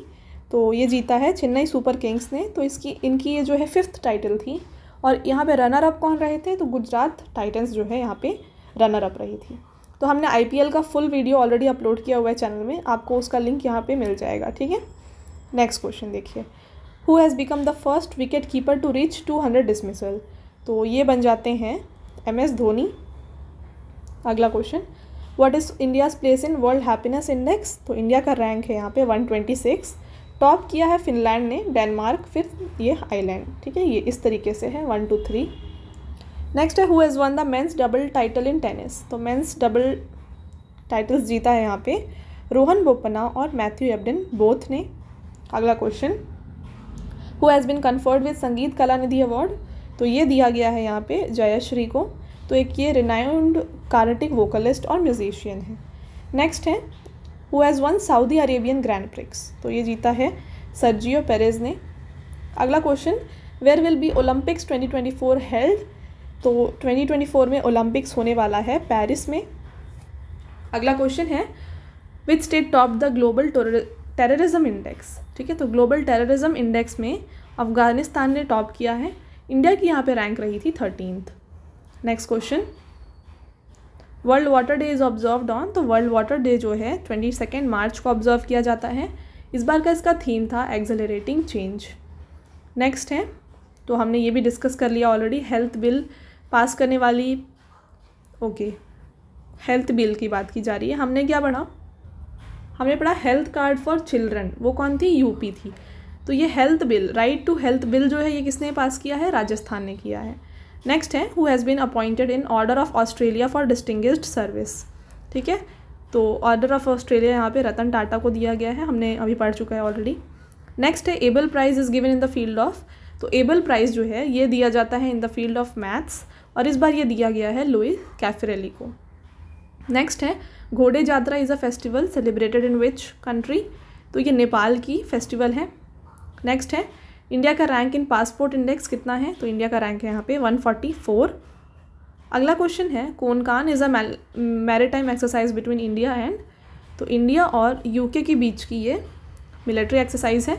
तो ये जीता है चेन्नई सुपर किंग्स ने तो इसकी इनकी ये जो है फिफ्थ टाइटल थी और यहाँ पे रनर अप कौन रहे थे तो गुजरात टाइटन्स जो है यहाँ पे रनर अप रही थी तो हमने आई का फुल वीडियो ऑलरेडी अपलोड किया हुआ है चैनल में आपको उसका लिंक यहाँ पे मिल जाएगा ठीक है नेक्स्ट क्वेश्चन देखिए who has become the first wicket keeper to reach two hundred dismissal तो ये बन जाते हैं एम एस धोनी अगला question what is India's place in world happiness index तो इंडिया का रैंक है यहाँ पे वन ट्वेंटी सिक्स टॉप किया है फिनलैंड ने डेनमार्क फिर ये आइलैंड ठीक है ये इस तरीके से है वन टू थ्री नेक्स्ट है who has won the men's double title in tennis तो मेन्स डबल टाइटल्स जीता है यहाँ पे रोहन बोपना और मैथ्यू एबडिन बोथ ने अगला question who has been conferred with Sangeet Kala Nidhi award तो ये दिया गया है यहाँ पे जयाश्री को तो एक ये रिनाउंड कार्टिक वोकलिस्ट और म्यूजिशियन है नेक्स्ट है who has won Saudi Arabian grand prix तो ये जीता है सर्जियो पेरेज ने अगला question where will be Olympics 2024 held तो 2024 में ओलंपिक्स होने वाला है पेरिस में अगला क्वेश्चन है which state top the global terrorism index ठीक है तो ग्लोबल टेररिज्म इंडेक्स में अफगानिस्तान ने टॉप किया है इंडिया की यहाँ पे रैंक रही थी thirteenth next question world water day is observe on तो वर्ल्ड वाटर डे जो है ट्वेंटी सेकेंड मार्च को ऑब्जर्व किया जाता है इस बार का इसका थीम था एक्जलरेटिंग चेंज नेक्स्ट है तो हमने ये भी डिस्कस कर लिया ऑलरेडी हेल्थ बिल पास करने वाली ओके हेल्थ बिल की बात की जा रही है हमने क्या पढ़ा हमने पढ़ा हेल्थ कार्ड फॉर चिल्ड्रन वो कौन थी यूपी थी तो ये health bill right to health bill जो है ये किसने पास किया है राजस्थान ने किया है नेक्स्ट है who has been appointed in order of Australia for distinguished service ठीक है तो ऑर्डर ऑफ ऑस्ट्रेलिया यहाँ पे रतन टाटा को दिया गया है हमने अभी पढ़ चुका है ऑलरेडी नेक्स्ट है Abel prize is given in the field of तो एबल प्राइज जो है ये दिया जाता है in the field of maths और इस बार ये दिया गया है लुई कैफरेली को नेक्स्ट है Ghode Jatra is a festival celebrated in which country तो ये नेपाल की फेस्टिवल है नेक्स्ट है इंडिया का रैंक इन पासपोर्ट इंडेक्स कितना है तो इंडिया का रैंक है यहाँ पे 144 अगला क्वेश्चन है Konkan is a maritime exercise between India and तो इंडिया और यूके के बीच की ये मिलिट्री एक्सरसाइज है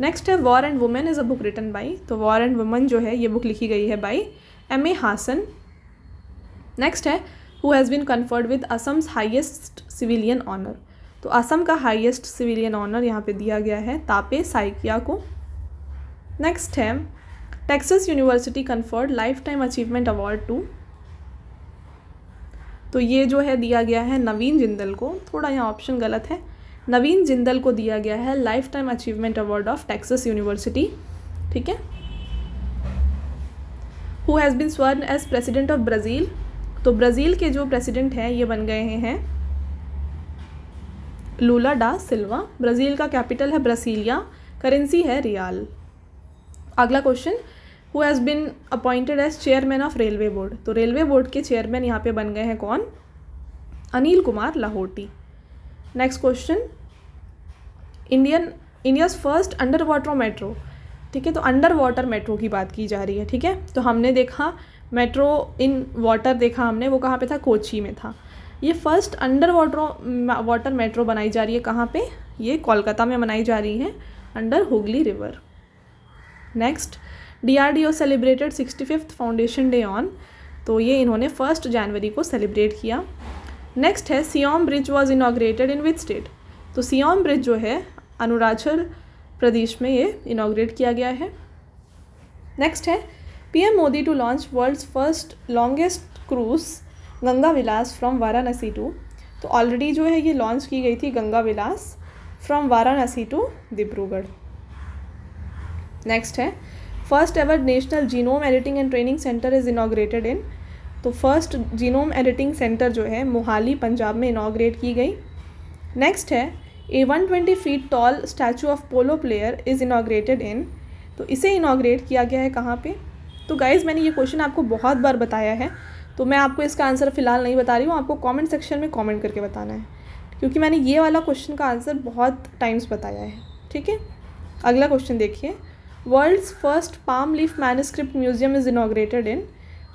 नेक्स्ट है war and women is a book written by तो वॉर एंड वुमेन जो है ये बुक लिखी गई है by M A Hasan next है who has been conferred with Assam's highest civilian honour तो असम का हाइएस्ट सिविलियन ऑनर यहाँ पे दिया गया है तापे साइकिया को नेक्स्ट है Texas university conferred lifetime achievement award to तो ये जो है दिया गया है नवीन जिंदल को थोड़ा यहाँ ऑप्शन गलत है नवीन जिंदल को दिया गया है lifetime achievement award of Texas university ठीक है who has been sworn as president of Brazil तो ब्राज़ील के जो प्रेसिडेंट हैं ये बन गए हैं लूला डा सिल्वा ब्राज़ील का कैपिटल है ब्रासीलिया करेंसी है रियाल अगला question who has been appointed as chairman of railway board तो रेलवे बोर्ड के चेयरमैन यहाँ पे बन गए हैं कौन Anil Kumar Lahoti next question Indian India's first underwater metro ठीक है तो अंडर वाटर मेट्रो की बात की जा रही है ठीक है तो हमने देखा मेट्रो इन वाटर देखा हमने वो कहाँ पे था कोची में था ये first underwater water metro बनाई जा रही है कहाँ पे ये कोलकाता में बनाई जा रही है under Hooghly river next DRDO celebrated sixty fifth foundation day on तो ये इन्होंने फर्स्ट जनवरी को सेलिब्रेट किया नेक्स्ट है Siyom bridge was inaugurated in which state तो सियोम ब्रिज जो है अरुणाचल प्रदेश में ये इनाग्रेट किया गया है नेक्स्ट है PM Modi to launch world's first longest cruise Ganga Vilas from Varanasi to तो ऑलरेडी जो है ये लॉन्च की गई थी Ganga Vilas from Varanasi to Dibrugarh next है first ever national genome editing and training centre is inaugurated in तो फर्स्ट जीनोम एडिटिंग सेंटर जो है मोहाली पंजाब में इनाग्रेट की गई नेक्स्ट है a one twenty feet tall statue of polo player is inaugurated in तो इसे इनाग्रेट किया गया है कहाँ पे तो गाइज़ मैंने ये क्वेश्चन आपको बहुत बार बताया है तो मैं आपको इसका आंसर फ़िलहाल नहीं बता रही हूँ आपको कमेंट सेक्शन में कमेंट करके बताना है क्योंकि मैंने ये वाला क्वेश्चन का आंसर बहुत टाइम्स बताया है ठीक है अगला क्वेश्चन देखिए world's first palm leaf manuscript museum is inaugurated in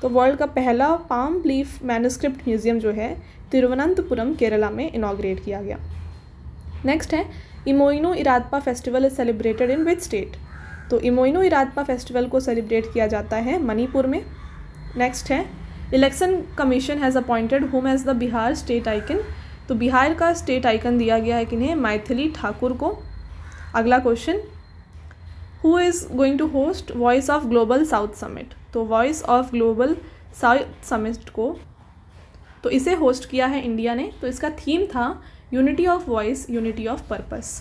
तो वर्ल्ड का पहला पाम लीफ मैनस्क्रिप्ट म्यूजियम जो है तिरुवनंतपुरम केरला में इनाग्रेट किया गया नेक्स्ट है Imoinu Iratpa festival is celebrated in which state तो इमोइनो इरादपा फेस्टिवल को सेलिब्रेट किया जाता है मणिपुर में नेक्स्ट है election commission has appointed whom as the Bihar state icon तो बिहार का स्टेट आइकन दिया गया है किन्हें मैथिली ठाकुर को अगला question who is going to host voice of global south summit तो voice of global south summit को तो इसे होस्ट किया है इंडिया ने तो इसका थीम था unity of voice unity of purpose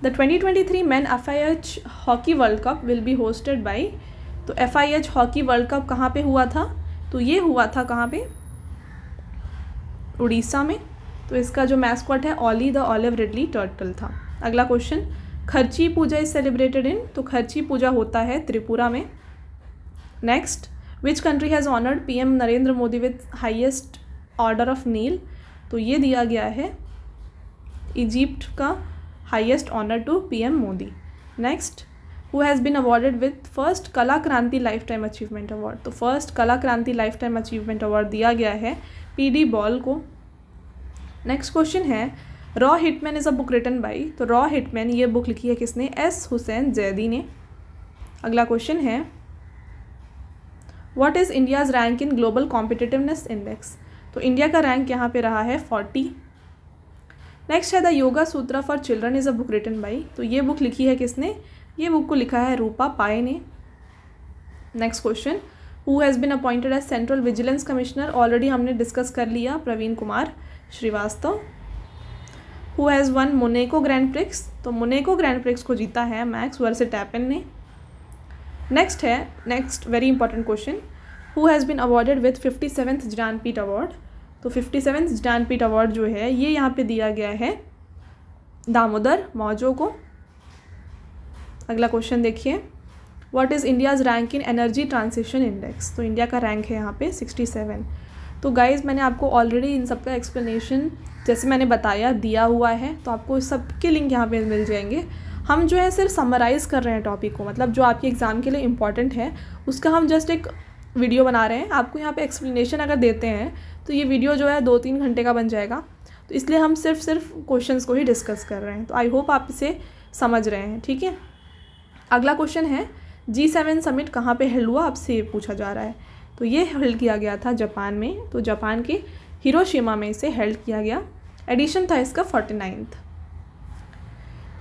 The 2023 Men FIH Hockey World Cup will be hosted by तो FIH Hockey World Cup कहाँ पे हुआ था तो ये हुआ था कहाँ पे उड़ीसा में तो इसका जो मैस्कॉट है Olly the olive ridley turtle था अगला क्वेश्चन खर्ची पूजा इज सेलिब्रेटेड इन तो खर्ची पूजा होता है त्रिपुरा में next which country has honoured PM Narendra Modi with highest order of Nile तो ये दिया गया है इजिप्ट का highest honor to PM Modi. Next, who has been awarded with first Kala Kranti Lifetime Achievement Award. तो first Kala Kranti Lifetime Achievement Award दिया गया है पी डी बॉल को नेक्स्ट क्वेश्चन है raw hitman is a book written by तो raw hitman ये book लिखी है किसने एस हुसैन जैदी ने अगला क्वेश्चन है what is India's rank in global competitiveness index तो इंडिया का रैंक यहाँ पे रहा है फोर्टी नेक्स्ट है the yoga sutra for children is a book written by तो ये बुक लिखी है किसने ये बुक को लिखा है रूपा पाए ने next question who has been appointed as central vigilance commissioner already हमने डिस्कस कर लिया Praveen Kumar Srivastava who has won Monaco grand prix तो मोनेको ग्रैंड प्रिक्स को जीता है मैक्स वर्से टैपिन ने नेक्स्ट है next very important question who has been awarded with fifty seventh Jnanpith award तो फिफ्टी सेवन ज्ञानपीठ अवार्ड जो है ये यहाँ पे दिया गया है दामोदर मौजो को अगला क्वेश्चन देखिए what is India's rank in energy transition index तो इंडिया का रैंक है यहाँ पे सिक्सटी सेवन तो गाइज़ मैंने आपको ऑलरेडी इन सब का एक्सप्लेनेशन जैसे मैंने बताया दिया हुआ है तो आपको सबके लिंक यहाँ पे मिल जाएंगे हम जो है सिर्फ समराइज़ कर रहे हैं टॉपिक को मतलब जो आपके एग्ज़ाम के लिए इम्पॉर्टेंट है उसका हम जस्ट एक वीडियो बना रहे हैं आपको यहाँ पे एक्सप्लेनेशन अगर देते हैं तो ये वीडियो जो है दो तीन घंटे का बन जाएगा तो इसलिए हम सिर्फ सिर्फ क्वेश्चंस को ही डिस्कस कर रहे हैं तो आई होप आप इसे समझ रहे हैं ठीक है अगला क्वेश्चन है जी सेवन समिट कहाँ पर हेल्ड हुआ आपसे ये पूछा जा रहा है तो ये हेल्ड किया गया था जापान में तो जापान के हिरोशिमा में इसे हेल्ड किया गया एडिशन था इसका फोर्टी नाइन्थ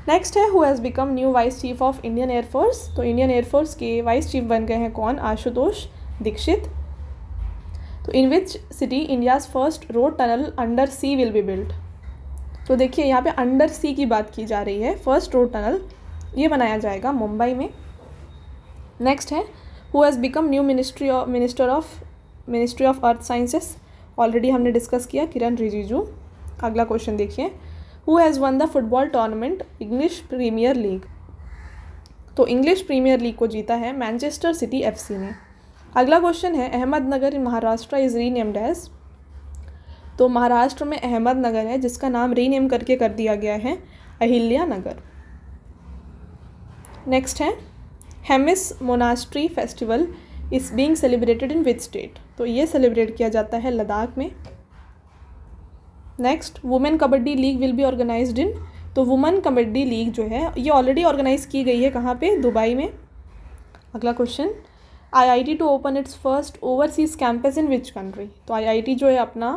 नेक्स्ट है who has become new vice chief of Indian air force तो इंडियन एयरफोर्स के वाइस चीफ बन गए हैं कौन आशुतोष दीक्षित तो in which city India's first road tunnel under sea will be built तो देखिए यहाँ पे अंडर सी की बात की जा रही है फर्स्ट रोड टनल ये बनाया जाएगा मुंबई में नेक्स्ट है who has become new ministry of minister of ministry of earth sciences already हमने डिस्कस किया किरण रिजिजू अगला क्वेश्चन देखिए who has won the football tournament English Premier League तो इंग्लिश प्रीमियर लीग को जीता है मैनचेस्टर सिटी एफ ने अगला क्वेश्चन है Ahmednagar in Maharashtra is renamed as तो महाराष्ट्र में अहमदनगर है जिसका नाम रीनेम करके कर दिया गया है अहिल्या नगर नेक्स्ट है Hemis monastery festival is being celebrated in with state तो ये सेलिब्रेट किया जाता है लद्दाख में next women kabaddi league will be organise in तो वुमेन कबड्डी लीग जो है ये ऑलरेडी ऑर्गेनाइज की गई है कहाँ पे दुबई में अगला question I I T to open its first overseas campus in which country तो आई आई टी जो है अपना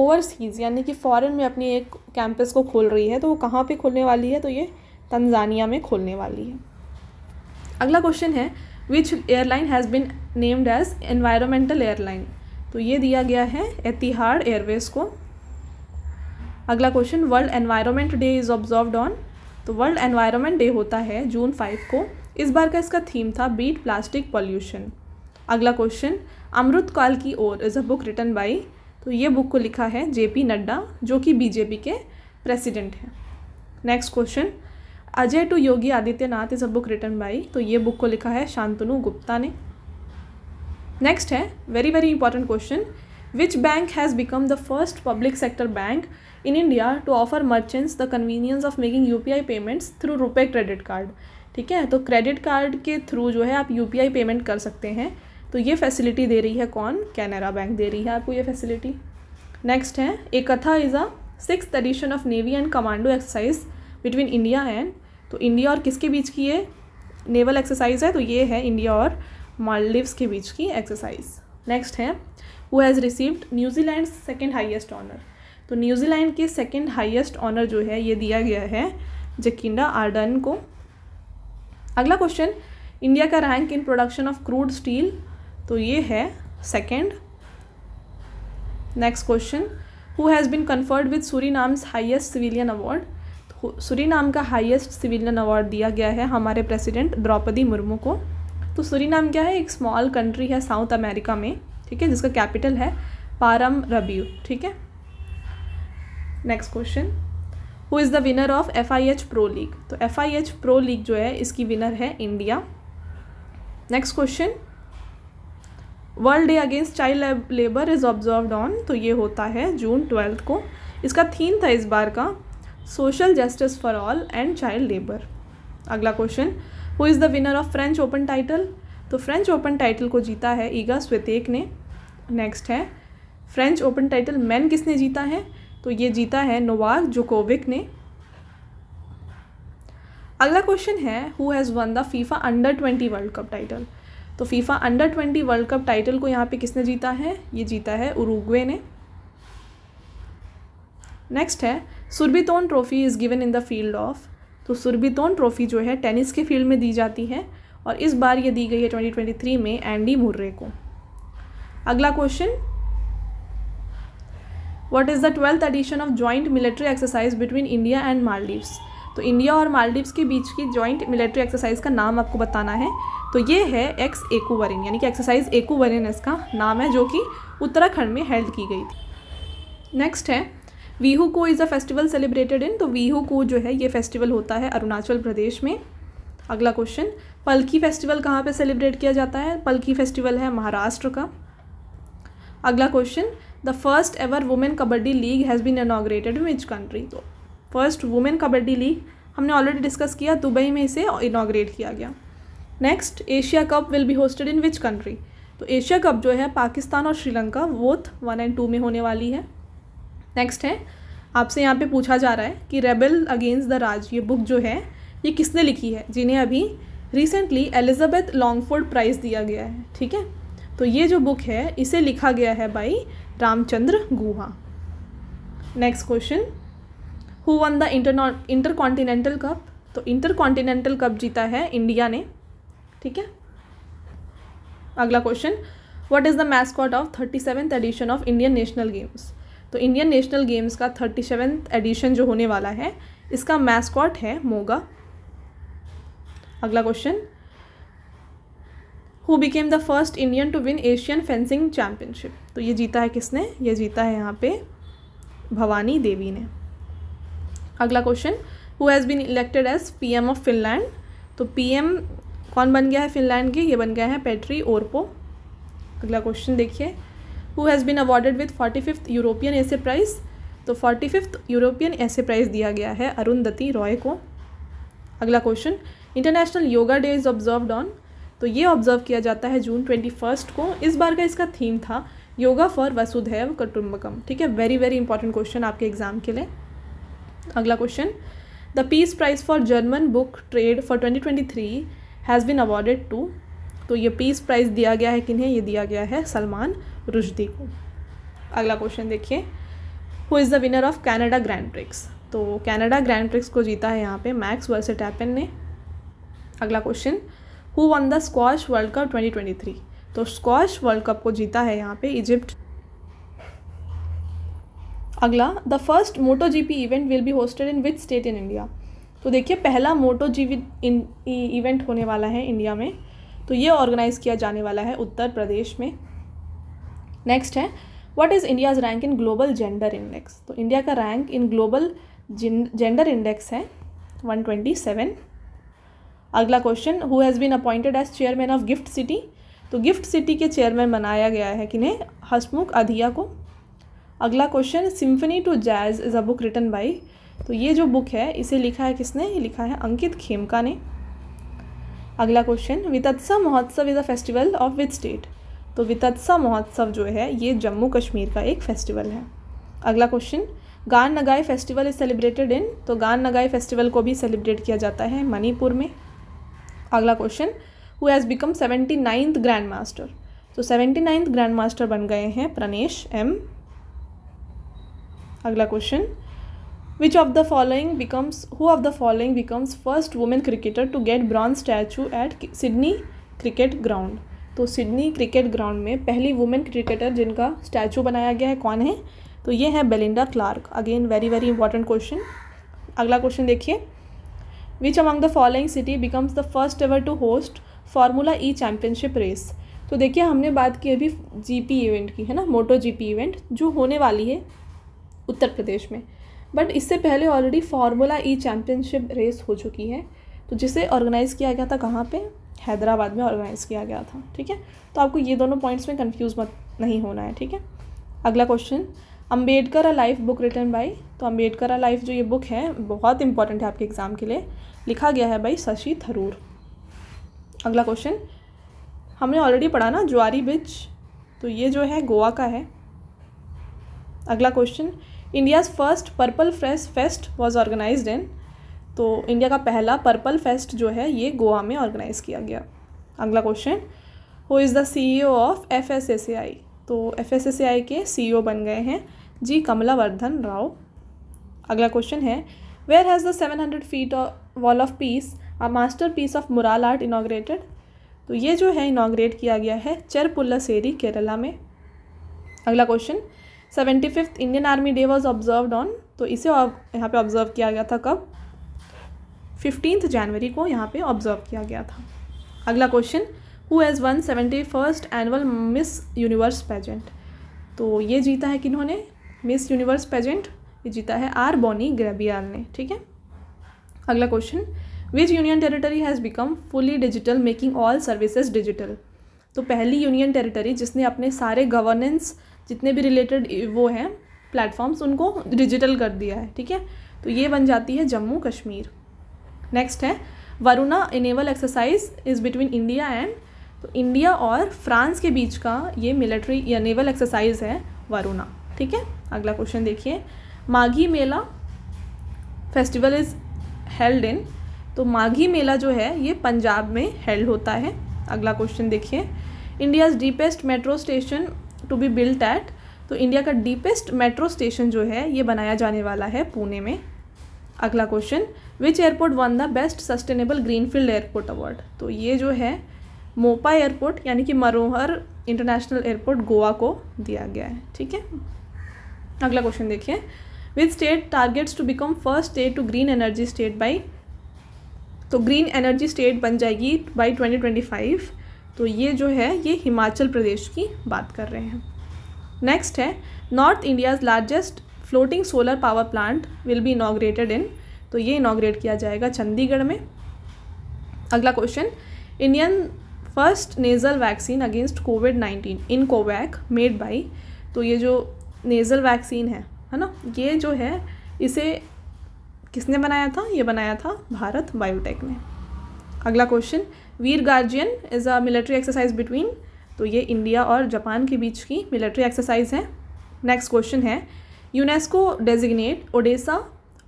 ओवरसीज़ यानी कि फ़ॉरेन में अपनी एक कैंपस को खोल रही है तो वो कहाँ पे खोलने वाली है तो ये तंजानिया में खोलने वाली है अगला क्वेश्चन है which airline has been named as environmental airline तो ये दिया गया है एतिहाड एयरवेज को अगला question world environment day is observed on तो वर्ल्ड एनवायरमेंट डे होता है जून फाइव को इस बार का इसका थीम था बीट प्लास्टिक पॉल्यूशन अगला क्वेश्चन अमृत काल की ओर is a book written by तो ये बुक को लिखा है जे पी नड्डा जो कि बीजेपी के प्रेसिडेंट हैं next question Ajay to Yogi Adityanath is a book written by तो ये बुक को लिखा है शांतनु गुप्ता ने नेक्स्ट है very very important question which bank has become the first public sector bank in India to offer merchants the convenience of making U P I payments through RuPay credit card ठीक है तो credit card के through जो है आप you payment कर सकते हैं तो ये फैसिलिटी दे रही है कौन कैनरा बैंक दे रही है आपको ये फैसिलिटी नेक्स्ट है Ekatha is a six edition of navy and commando exercise between India and तो इंडिया और किसके बीच की ये नेवल एक्सरसाइज है तो ये है इंडिया और मालदीव्स के बीच की एक्सरसाइज नेक्स्ट है वो has received New Zealand second highest honour तो न्यूजीलैंड के सेकेंड हाइएस्ट ऑनर जो है ये दिया गया है जकिंडा आर्डन को अगला क्वेश्चन इंडिया का rank in production of crude steel तो ये है second next question who has been conferred with Suriname's highest civilian award Suriname का हाइएस्ट सिविलियन अवार्ड दिया गया है हमारे प्रेसिडेंट द्रौपदी मुर्मू को तो सूरी नाम क्या है एक स्मॉल कंट्री है साउथ अमेरिका में ठीक है जिसका कैपिटल है पारम रबी ठीक है next question who is the winner of F I H pro league तो F I H pro league जो है इसकी विनर है India next question world day against child labour is observe on तो ये होता है जून ट्वेल्थ को इसका थीम था इस बार का social justice for all and child labour अगला question who is the winner of French Open title तो फ्रेंच ओपन टाइटल को जीता है ईगा स्वेतेक ने नेक्स्ट है फ्रेंच ओपन टाइटल मैन किसने जीता है तो ये जीता है नोवाक जोकोविक ने अगला क्वेश्चन है who has won the FIFA under twenty world cup title तो FIFA under twenty world cup title को यहाँ पे किसने जीता है ये जीता है उरुग्वे ने नेक्स्ट है Surbiton trophy is given in the field of तो सुरबितोन ट्रॉफी जो है टेनिस के फील्ड में दी जाती है और इस बार ये दी गई है 2023 में एंडी मुर्रे को अगला question what is the twelfth edition of joint military exercise between India and Maldives तो इंडिया और मालदीव्स के बीच की जॉइंट मिलिट्री एक्सरसाइज का नाम आपको बताना है तो ये है एक्स एकूवरिन यानी कि एक्सरसाइज एकूवरिन इसका नाम है जो कि उत्तराखंड में हेल्ड की गई थी नेक्स्ट है Wihu Kuh is a festival celebrated in तो वीहू को जो है ये फेस्टिवल होता है अरुणाचल प्रदेश में अगला क्वेश्चन पलकी फेस्टिवल कहाँ पे सेलिब्रेट किया जाता है पलकी फेस्टिवल है महाराष्ट्र का अगला question the first ever women kabaddi league has been inaugurated which country तो फर्स्ट वुमेन कबड्डी लीग हमने ऑलरेडी डिस्कस किया दुबई में इसे इनाग्रेट किया गया next Asia cup will be hosted in which country तो एशिया कप जो है पाकिस्तान और Sri Lanka both one and two में होने वाली है नेक्स्ट है आपसे यहाँ पे पूछा जा रहा है कि रेबल अगेंस्ट द राज ये बुक जो है ये किसने लिखी है जिन्हें अभी रिसेंटली एलिजाबेथ लॉन्गफोर्ड प्राइज़ दिया गया है ठीक है तो ये जो बुक है इसे लिखा गया है by Ramachandra Guha next question who won the inter intercontinental cup तो इंटर कॉन्टिनेंटल कप जीता है इंडिया ने ठीक है अगला question what is the mascot of thirty seventh edition of Indian national games तो इंडियन नेशनल गेम्स का थर्टी सेवेंथ एडिशन जो होने वाला है इसका मैस्कॉट है मोगा अगला question who became the first Indian to win Asian fencing championship तो ये जीता है किसने ये जीता है यहाँ पे भवानी देवी ने अगला question who has been elected as P M of Finland तो पी एम कौन बन गया है फिनलैंड के ये बन गया है पेट्री ओरपो अगला क्वेश्चन देखिए who has been awarded with forty fifth European essay prize तो forty fifth European essay prize दिया गया है अरुंधति रॉय को अगला question international yoga day is observe on तो ये ऑब्जर्व किया जाता है जून ट्वेंटी फर्स्ट को इस बार का इसका थीम था योगा फॉर वसुधैव कुटुम्बकम ठीक है वेरी वेरी इंपॉर्टेंट क्वेश्चन आपके एग्जाम के लिए अगला question the peace prize for German book trade for twenty twenty three has been awarded to तो ये पीस प्राइज दिया गया है किन्हें ये दिया गया है सलमान रुशदी को अगला क्वेश्चन देखिए who is the winner of Canada grand prix तो कैनेडा ग्रैंड ट्रिक्स को जीता है यहाँ पे मैक्स वर्सेटैपन ने अगला question who won the squash world cup 2023 तो स्क्वाश वर्ल्ड कप को जीता है यहाँ पे इजिप्ट अगला the first Moto GP event will be hosted in which state in India तो देखिए पहला मोटो जीवी इवेंट होने वाला है इंडिया में तो ये ऑर्गेनाइज़ किया जाने वाला है उत्तर प्रदेश में नेक्स्ट है what is India's rank in global gender index तो इंडिया का rank in global gender index है 127 अगला question who has been appointed as chairman of GIFT city तो गिफ्ट सिटी के चेयरमैन बनाया गया है किन्हें हसमुख अधिया को अगला question symphony to jazz is a book written by तो ये जो बुक है इसे लिखा है किसने ये लिखा है अंकित खेमका ने अगला question Vitasta Mahotsav is a festival of with state तो वितत्सा महोत्सव जो है ये जम्मू कश्मीर का एक फेस्टिवल है अगला question Gaan Ngai festival is celebrated in तो गान नगाई फेस्टिवल को भी सेलिब्रेट किया जाता है मणिपुर में अगला question who has become seventy ninth grand master तो सेवेंटी नाइन्थ ग्रैंड मास्टर बन गए हैं प्रनेश एम अगला question which of the following becomes who of the following becomes first women cricketer to get bronze statue at Sydney cricket ground तो Sydney cricket ground में पहली women cricketer जिनका statue बनाया गया है कौन है तो ये है Belinda Clark again very very important question अगला क्वेश्चन देखिए which among the following city becomes the first ever to host formula E championship race तो देखिए हमने बात की अभी जी पी इवेंट की है ना मोटो जी पी इवेंट जो होने वाली है उत्तर प्रदेश में बट इससे पहले already formula E championship race हो चुकी है तो जिसे ऑर्गेनाइज़ किया गया था कहाँ पे हैदराबाद में ऑर्गेनाइज़ किया गया था ठीक है तो आपको ये दोनों पॉइंट्स में कंफ्यूज मत नहीं होना है ठीक है अगला question Ambedkar a life book written by तो अम्बेडकर अ लाइफ जो ये बुक है बहुत इंपॉर्टेंट है आपके एग्ज़ाम के लिए लिखा गया है बाई शशि थरूर अगला क्वेश्चन हमने ऑलरेडी पढ़ा ना ज्वारी बिच तो ये जो है गोवा का है अगला क्वेश्चन इंडियाज़ फर्स्ट पर्पल फ्रेस फेस्ट वॉज ऑर्गेनाइज इन तो इंडिया का पहला पर्पल फेस्ट जो है ये गोवा में ऑर्गेनाइज किया गया अगला question who is the C E O of F S S A I तो F S S A I के सी ई ओ बन गए हैं जी कमलावर्धन राव अगला क्वेश्चन है where has the seven hundred feet wall of peace a masterpiece of mural art inaugurated तो ये जो है इनाग्रेट किया गया है सेरी केरला में अगला question seventy fifth Indian army day was observe on तो इसे यहाँ पे ऑब्जर्व किया गया था कब फिफ्टींथ जनवरी को यहाँ पे ऑब्जर्व किया गया था अगला question who has won seventy first annual Miss Universe pageant तो ये जीता है किन्होंने मिस यूनिवर्स पेजेंट ये जीता है आर बॉनी ग्रेबियाल ने ठीक है अगला question which union territory has become fully digital making all services digital तो पहली यूनियन टेरिटरी जिसने अपने सारे गवर्नेंस जितने भी रिलेटेड वो हैं प्लेटफॉर्म्स उनको डिजिटल कर दिया है ठीक है तो ये बन जाती है जम्मू कश्मीर नेक्स्ट है Varuna enable exercise is between India and तो इंडिया और फ्रांस के बीच का ये मिलिट्री या नेवल एक्सरसाइज है वरुणा ठीक है अगला क्वेश्चन देखिए Maghi Mela festival is held in तो माघी मेला जो है ये पंजाब में हेल्ड होता है अगला क्वेश्चन देखिए India's deepest metro station to be built at तो इंडिया का डीपेस्ट मेट्रो स्टेशन जो है ये बनाया जाने वाला है पुणे में अगला question which airport won the best sustainable greenfield airport award तो ये जो है मोपा एयरपोर्ट यानी कि मरोहर इंटरनेशनल एयरपोर्ट गोवा को दिया गया है ठीक है अगला क्वेश्चन देखिए which state targets to become first state to green energy state by तो ग्रीन एनर्जी स्टेट बन जाएगी बाई ट्वेंटी ट्वेंटी फाइव तो ये जो है ये हिमाचल प्रदेश की बात कर रहे हैं नेक्स्ट है north India's largest floating solar power plant will be inaugurated in तो ये इनाग्रेट किया जाएगा चंडीगढ़ में अगला question Indian first nasal vaccine against COVID nineteen iNCOVACC made by तो ये जो नेज़ल वैक्सीन है है ना ये जो है इसे किसने बनाया था ये बनाया था भारत बायोटेक ने अगला question Veer guardian is a military exercise between तो ये इंडिया और जापान के बीच की मिलिट्री एक्सरसाइज है नेक्स्ट क्वेश्चन है UNESCO designate Odesa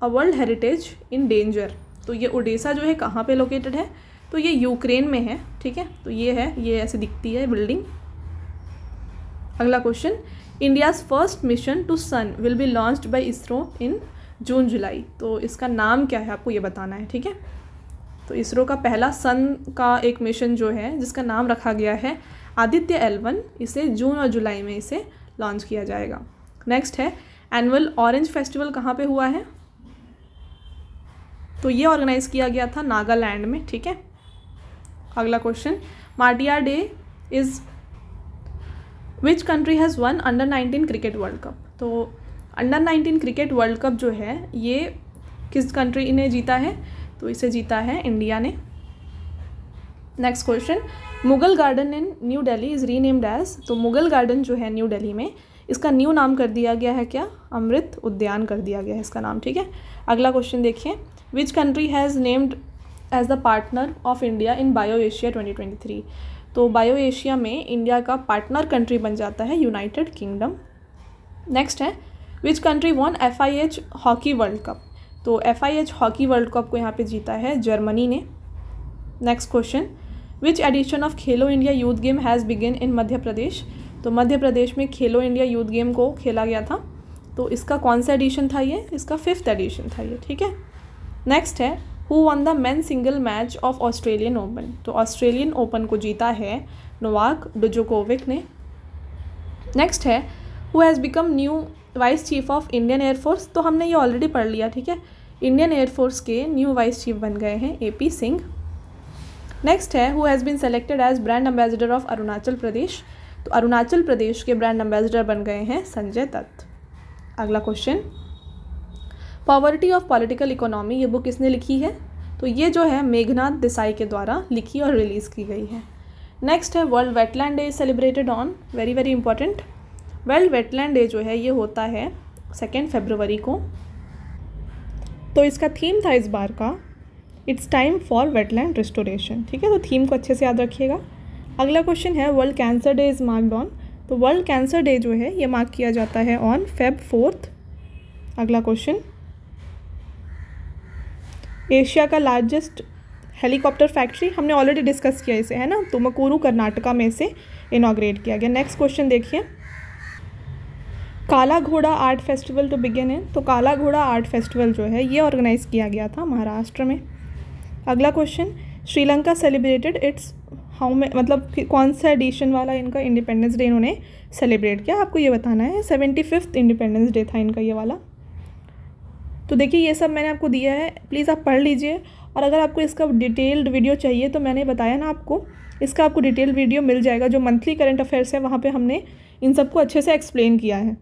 a world heritage in danger तो ये ओडेसा जो है कहाँ पे लोकेटेड है तो ये यूक्रेन में है ठीक है तो ये है ये ऐसे दिखती है बिल्डिंग अगला question India's first mission to sun will be launch by ISRO in June July तो इसका नाम क्या है आपको ये बताना है ठीक है तो इसरो का पहला सन का एक मिशन जो है जिसका नाम रखा गया है आदित्य एलवन इसे जून और जुलाई में इसे लॉन्च किया जाएगा नेक्स्ट है एनुअल ऑरेंज फेस्टिवल कहाँ पे हुआ है तो ये ऑर्गेनाइज किया गया था नागालैंड में ठीक है अगला क्वेश्चन माटिया day is which country has won under nineteen cricket world cup तो under nineteen cricket world cup जो है ये किस कंट्री ने जीता है तो इसे जीता है इंडिया ने next question Mughal garden in New Delhi is renamed as तो मुगल गार्डन जो है न्यू दिल्ली में इसका न्यू नाम कर दिया गया है क्या अमृत उद्यान कर दिया गया है इसका नाम ठीक है अगला क्वेश्चन देखिए which country has named as the partner of India in bio Asia twenty twenty three तो बायो एशिया में इंडिया का पार्टनर कंट्री बन जाता है यूनाइटेड किंगडम नेक्स्ट है which country won F I H hockey world cup तो F I H hockey world cup को यहाँ पे जीता है जर्मनी ने next question which edition of Khelo India youth game has begin in मध्य प्रदेश तो मध्य प्रदेश में खेलो इंडिया यूथ गेम को खेला गया था तो इसका कौन सा एडिशन था ये इसका फिफ्थ एडिशन था ये ठीक है नेक्स्ट है who won the man single match of Australian open तो ऑस्ट्रेलियन ओपन को जीता है नोवाक डुजोकोविक ने नेक्स्ट है who has become new vice chief of Indian air force तो हमने ये ऑलरेडी पढ़ लिया ठीक है इंडियन एयरफोर्स के न्यू वाइस चीफ बन गए हैं ए पी सिंह नेक्स्ट है who has been selected as brand ambassador of Arunachal Pradesh तो अरुणाचल प्रदेश के ब्रांड एम्बेसडर बन गए हैं संजय दत्त अगला question poverty of political economy ये बुक किसने लिखी है तो ये जो है मेघनाथ देसाई के द्वारा लिखी और रिलीज़ की गई है नेक्स्ट है world wetland day celebrated on very very important world wetland day जो है ये होता है सेकेंड फेबरवरी को तो इसका थीम था इस बार का it's time for wetland restoration ठीक है तो थीम को अच्छे से याद रखिएगा अगला क्वेश्चन है world cancer day is marked on तो वर्ल्ड कैंसर डे जो है ये मार्क किया जाता है ऑन फेब फोर्थ अगला क्वेश्चन एशिया का लार्जेस्ट हेलीकॉप्टर फैक्ट्री हमने ऑलरेडी डिस्कस किया इसे है ना तुमकुरु तो कर्नाटका में इसे इनाग्रेट किया गया नेक्स्ट क्वेश्चन देखिए काला घोड़ा आर्ट फेस्टिवल टू बिगिन है तो काला घोड़ा आर्ट फेस्टिवल जो है ये ऑर्गेनाइज किया गया था महाराष्ट्र में अगला question Sri Lanka celebrated its how में मतलब कौन सा एडिशन वाला इनका इंडिपेंडेंस डे इन्होंने सेलिब्रेट किया आपको ये बताना है सेवेंटी फिफ्थ इंडिपेंडेंस डे था इनका ये वाला तो देखिए ये सब मैंने आपको दिया है प्लीज़ आप पढ़ लीजिए और अगर आपको इसका डिटेल्ड वीडियो चाहिए तो मैंने बताया ना आपको इसका आपको डिटेल्ड वीडियो मिल जाएगा जो मंथली करंट अफेयर्स है वहाँ पर हमने इन सबको अच्छे से एक्सप्लेन किया है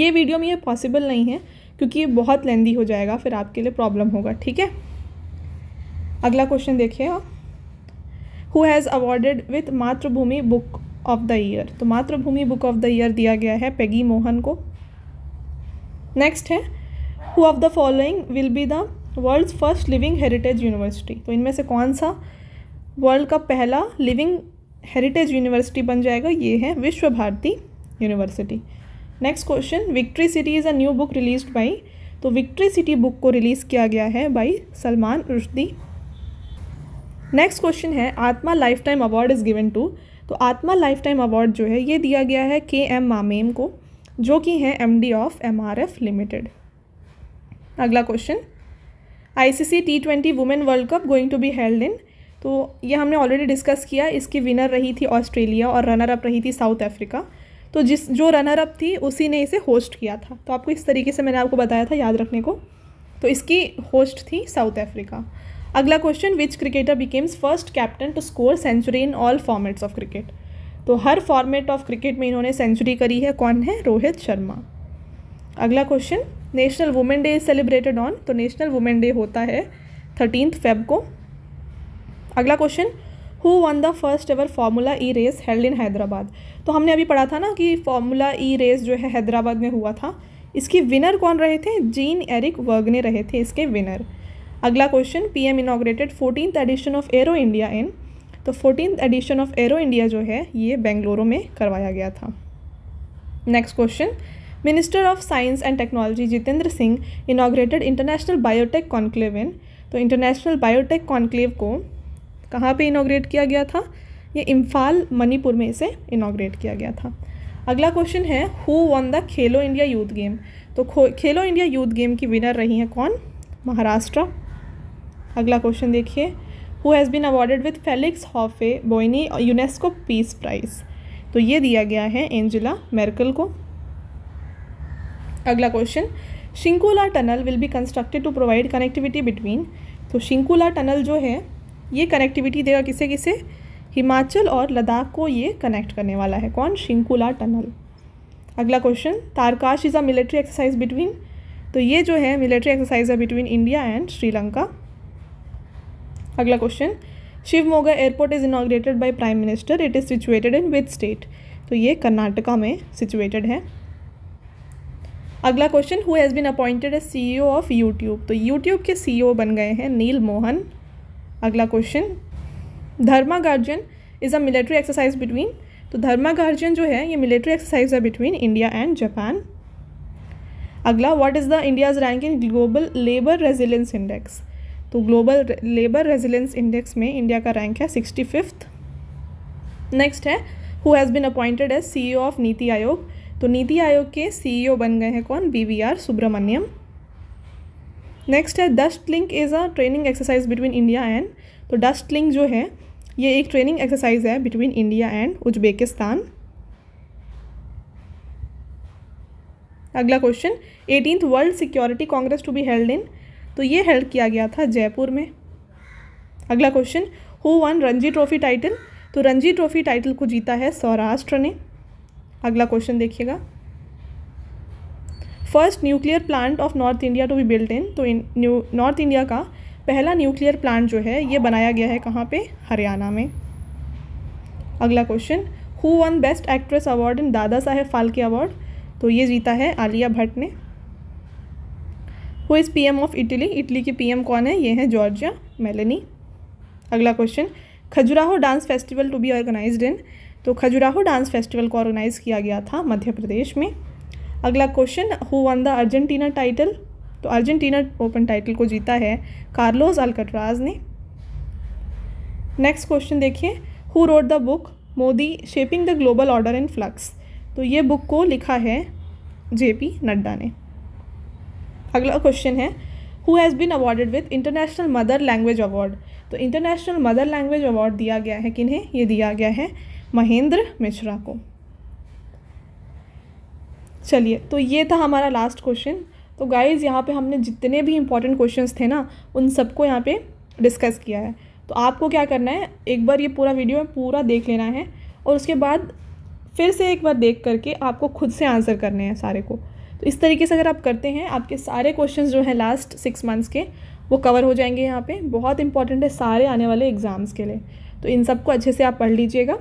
ये वीडियो में ये पॉसिबल नहीं है क्योंकि ये बहुत लेंदी हो जाएगा फिर आपके लिए प्रॉब्लम होगा ठीक है अगला क्वेश्चन देखिए आप who has awarded with Mathrubhumi book of the year तो Mathrubhumi book of the year दिया गया है पेगी मोहन को नेक्स्ट है who of the following will be the world first living heritage university तो इनमें से कौन सा वर्ल्ड का पहला लिविंग हेरिटेज यूनिवर्सिटी बन जाएगा ये है Visva Bharati university next question victory city is a new book release by तो विक्ट्री सिटी बुक को रिलीज़ किया गया है by Salman Rushdie next question है आत्मा life time award is given to तो आत्मा लाइफ टाइम अवार्ड जो है ये दिया गया है के एम मामेम को जो कि है M D of M R F limited अगला question ICC T twenty women world cup going to be held in तो ये हमने ऑलरेडी डिस्कस किया इसकी विनर रही थी ऑस्ट्रेलिया और रनर अप रही थी साउथ अफ्रीका तो जिस जो रनर अप थी उसी ने इसे होस्ट किया था तो आपको इस तरीके से मैंने आपको बताया था याद रखने को तो इसकी होस्ट थी साउथ अफ्रीका अगला question which cricketer becomes first captain to score century in all formats of cricket तो हर फॉर्मेट ऑफ क्रिकेट में इन्होंने सेंचुरी करी है कौन है रोहित शर्मा अगला question national women day is celebrated on तो नेशनल वुमेन डे होता है थर्टीन फेब को अगला question who won the first ever formula E race held in Hyderabad तो हमने अभी पढ़ा था ना कि फार्मूला ई रेस जो है हैदराबाद में हुआ था इसके विनर कौन रहे थे जीन एरिक वर्गने रहे थे इसके विनर अगला question PM inaugurated fourteen edition of aero India in तो fourteen edition of aero India जो है ये बेंगलुरु में करवाया गया था next question minister of science and technology Jitendra Singh inaugurated international biotech conclave in तो इंटरनेशनल बायोटेक कॉन्क्लेव को कहाँ पे इनाग्रेट किया गया था ये इम्फाल मणिपुर में इसे इनाग्रेट किया गया था अगला क्वेश्चन है who won the Khelo India youth game तो खेलो इंडिया यूथ गेम की विनर रही हैं कौन महाराष्ट्र अगला क्वेश्चन देखिए who has been awarded with Felix Houphouet Boigny UNESCO peace prize तो ये दिया गया है एंजिला मेरकल को अगला question Shinkula tunnel will be constructed to provide connectivity between तो शिंकुला टनल जो है ये कनेक्टिविटी देगा किसे किसे हिमाचल और लद्दाख को ये कनेक्ट करने वाला है कौन शिंकुला टनल अगला question Tarkash is a military exercise between तो ये जो है मिलिट्री एक्सरसाइज है बिटवीन इंडिया एंड श्रीलंका अगला question Shivamogga airport is inaugurated by prime minister it is situated in with state तो ये कर्नाटका में सिचुएटेड है अगला question who has been appointed as C of YouTube तो यूट्यूब के सी ओ e बन गए हैं नील मोहन अगला question Dharma guardian is a military exercise between तो धर्मा गार्जियन जो है ये तो मिलिट्री एक्सरसाइज है बिटवीन इंडिया एंड जापान अगला what is the India's rank in global labour resilience index तो ग्लोबल लेबर रेजिलेंस इंडेक्स में इंडिया का रैंक है सिक्सटी फिफ्थ नेक्स्ट है who has been appointed as C of NITI Aayog तो नीति आयोग के सीईओ e बन गए हैं कौन B V R Subrahmanyam next है dust link is a training exercise between India and तो डस्ट लिंक जो है ये एक ट्रेनिंग एक्सरसाइज है बिटवीन इंडिया एंड उज्बेकिस्तान अगला question eighteenth world security congress to be held in तो ये हेल्ड किया गया था जयपुर में अगला question who won Ranji trophy title तो रणजी ट्रॉफी टाइटल को जीता है सौराष्ट्र ने अगला क्वेश्चन देखिएगा first nuclear plant of north India to be built in तो न्यू नॉर्थ इंडिया का पहला न्यूक्लियर प्लांट जो है ये बनाया गया है कहाँ पे हरियाणा में अगला question who won best actress award in Dadasaheb Phalke award तो ये जीता है आलिया भट्ट ने who is P of Italy Italy की पीएम कौन है ये है जॉर्जिया मेलनी अगला question Khajuraho dance festival to be organise in तो खजुराहो डांस फेस्टिवल को ऑर्गेनाइज किया गया था मध्य प्रदेश में अगला question who won the Argentina title तो अर्जेंटीना ओपन टाइटल को जीता है कार्लोस अलकटराज ने नेक्स्ट क्वेश्चन देखिए who wrote the book Modi shaping the global order in flux तो ये बुक को लिखा है जेपी नड्डा ने अगला क्वेश्चन है who has been awarded with international mother language award तो इंटरनेशनल मदर लैंग्वेज अवार्ड दिया गया है किन्हें ये दिया गया है महेंद्र मिश्रा को चलिए तो ये था हमारा लास्ट क्वेश्चन तो गाइज़ यहाँ पे हमने जितने भी इम्पॉर्टेंट क्वेश्चन थे ना उन सबको यहाँ पे डिस्कस किया है तो आपको क्या करना है एक बार ये पूरा वीडियो पूरा देख लेना है और उसके बाद फिर से एक बार देख करके आपको खुद से आंसर करने हैं सारे को तो इस तरीके से अगर आप करते हैं आपके सारे क्वेश्चन जो हैं लास्ट सिक्स मंथ्स के वो कवर हो जाएंगे यहाँ पे बहुत इंपॉर्टेंट है सारे आने वाले एग्ज़ाम्स के लिए तो इन सबको अच्छे से आप पढ़ लीजिएगा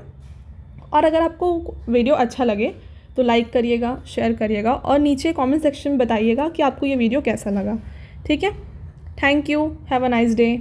और अगर आपको वीडियो अच्छा लगे तो लाइक करिएगा शेयर करिएगा और नीचे कमेंट सेक्शन में बताइएगा कि आपको ये वीडियो कैसा लगा ठीक है thank you have a nice day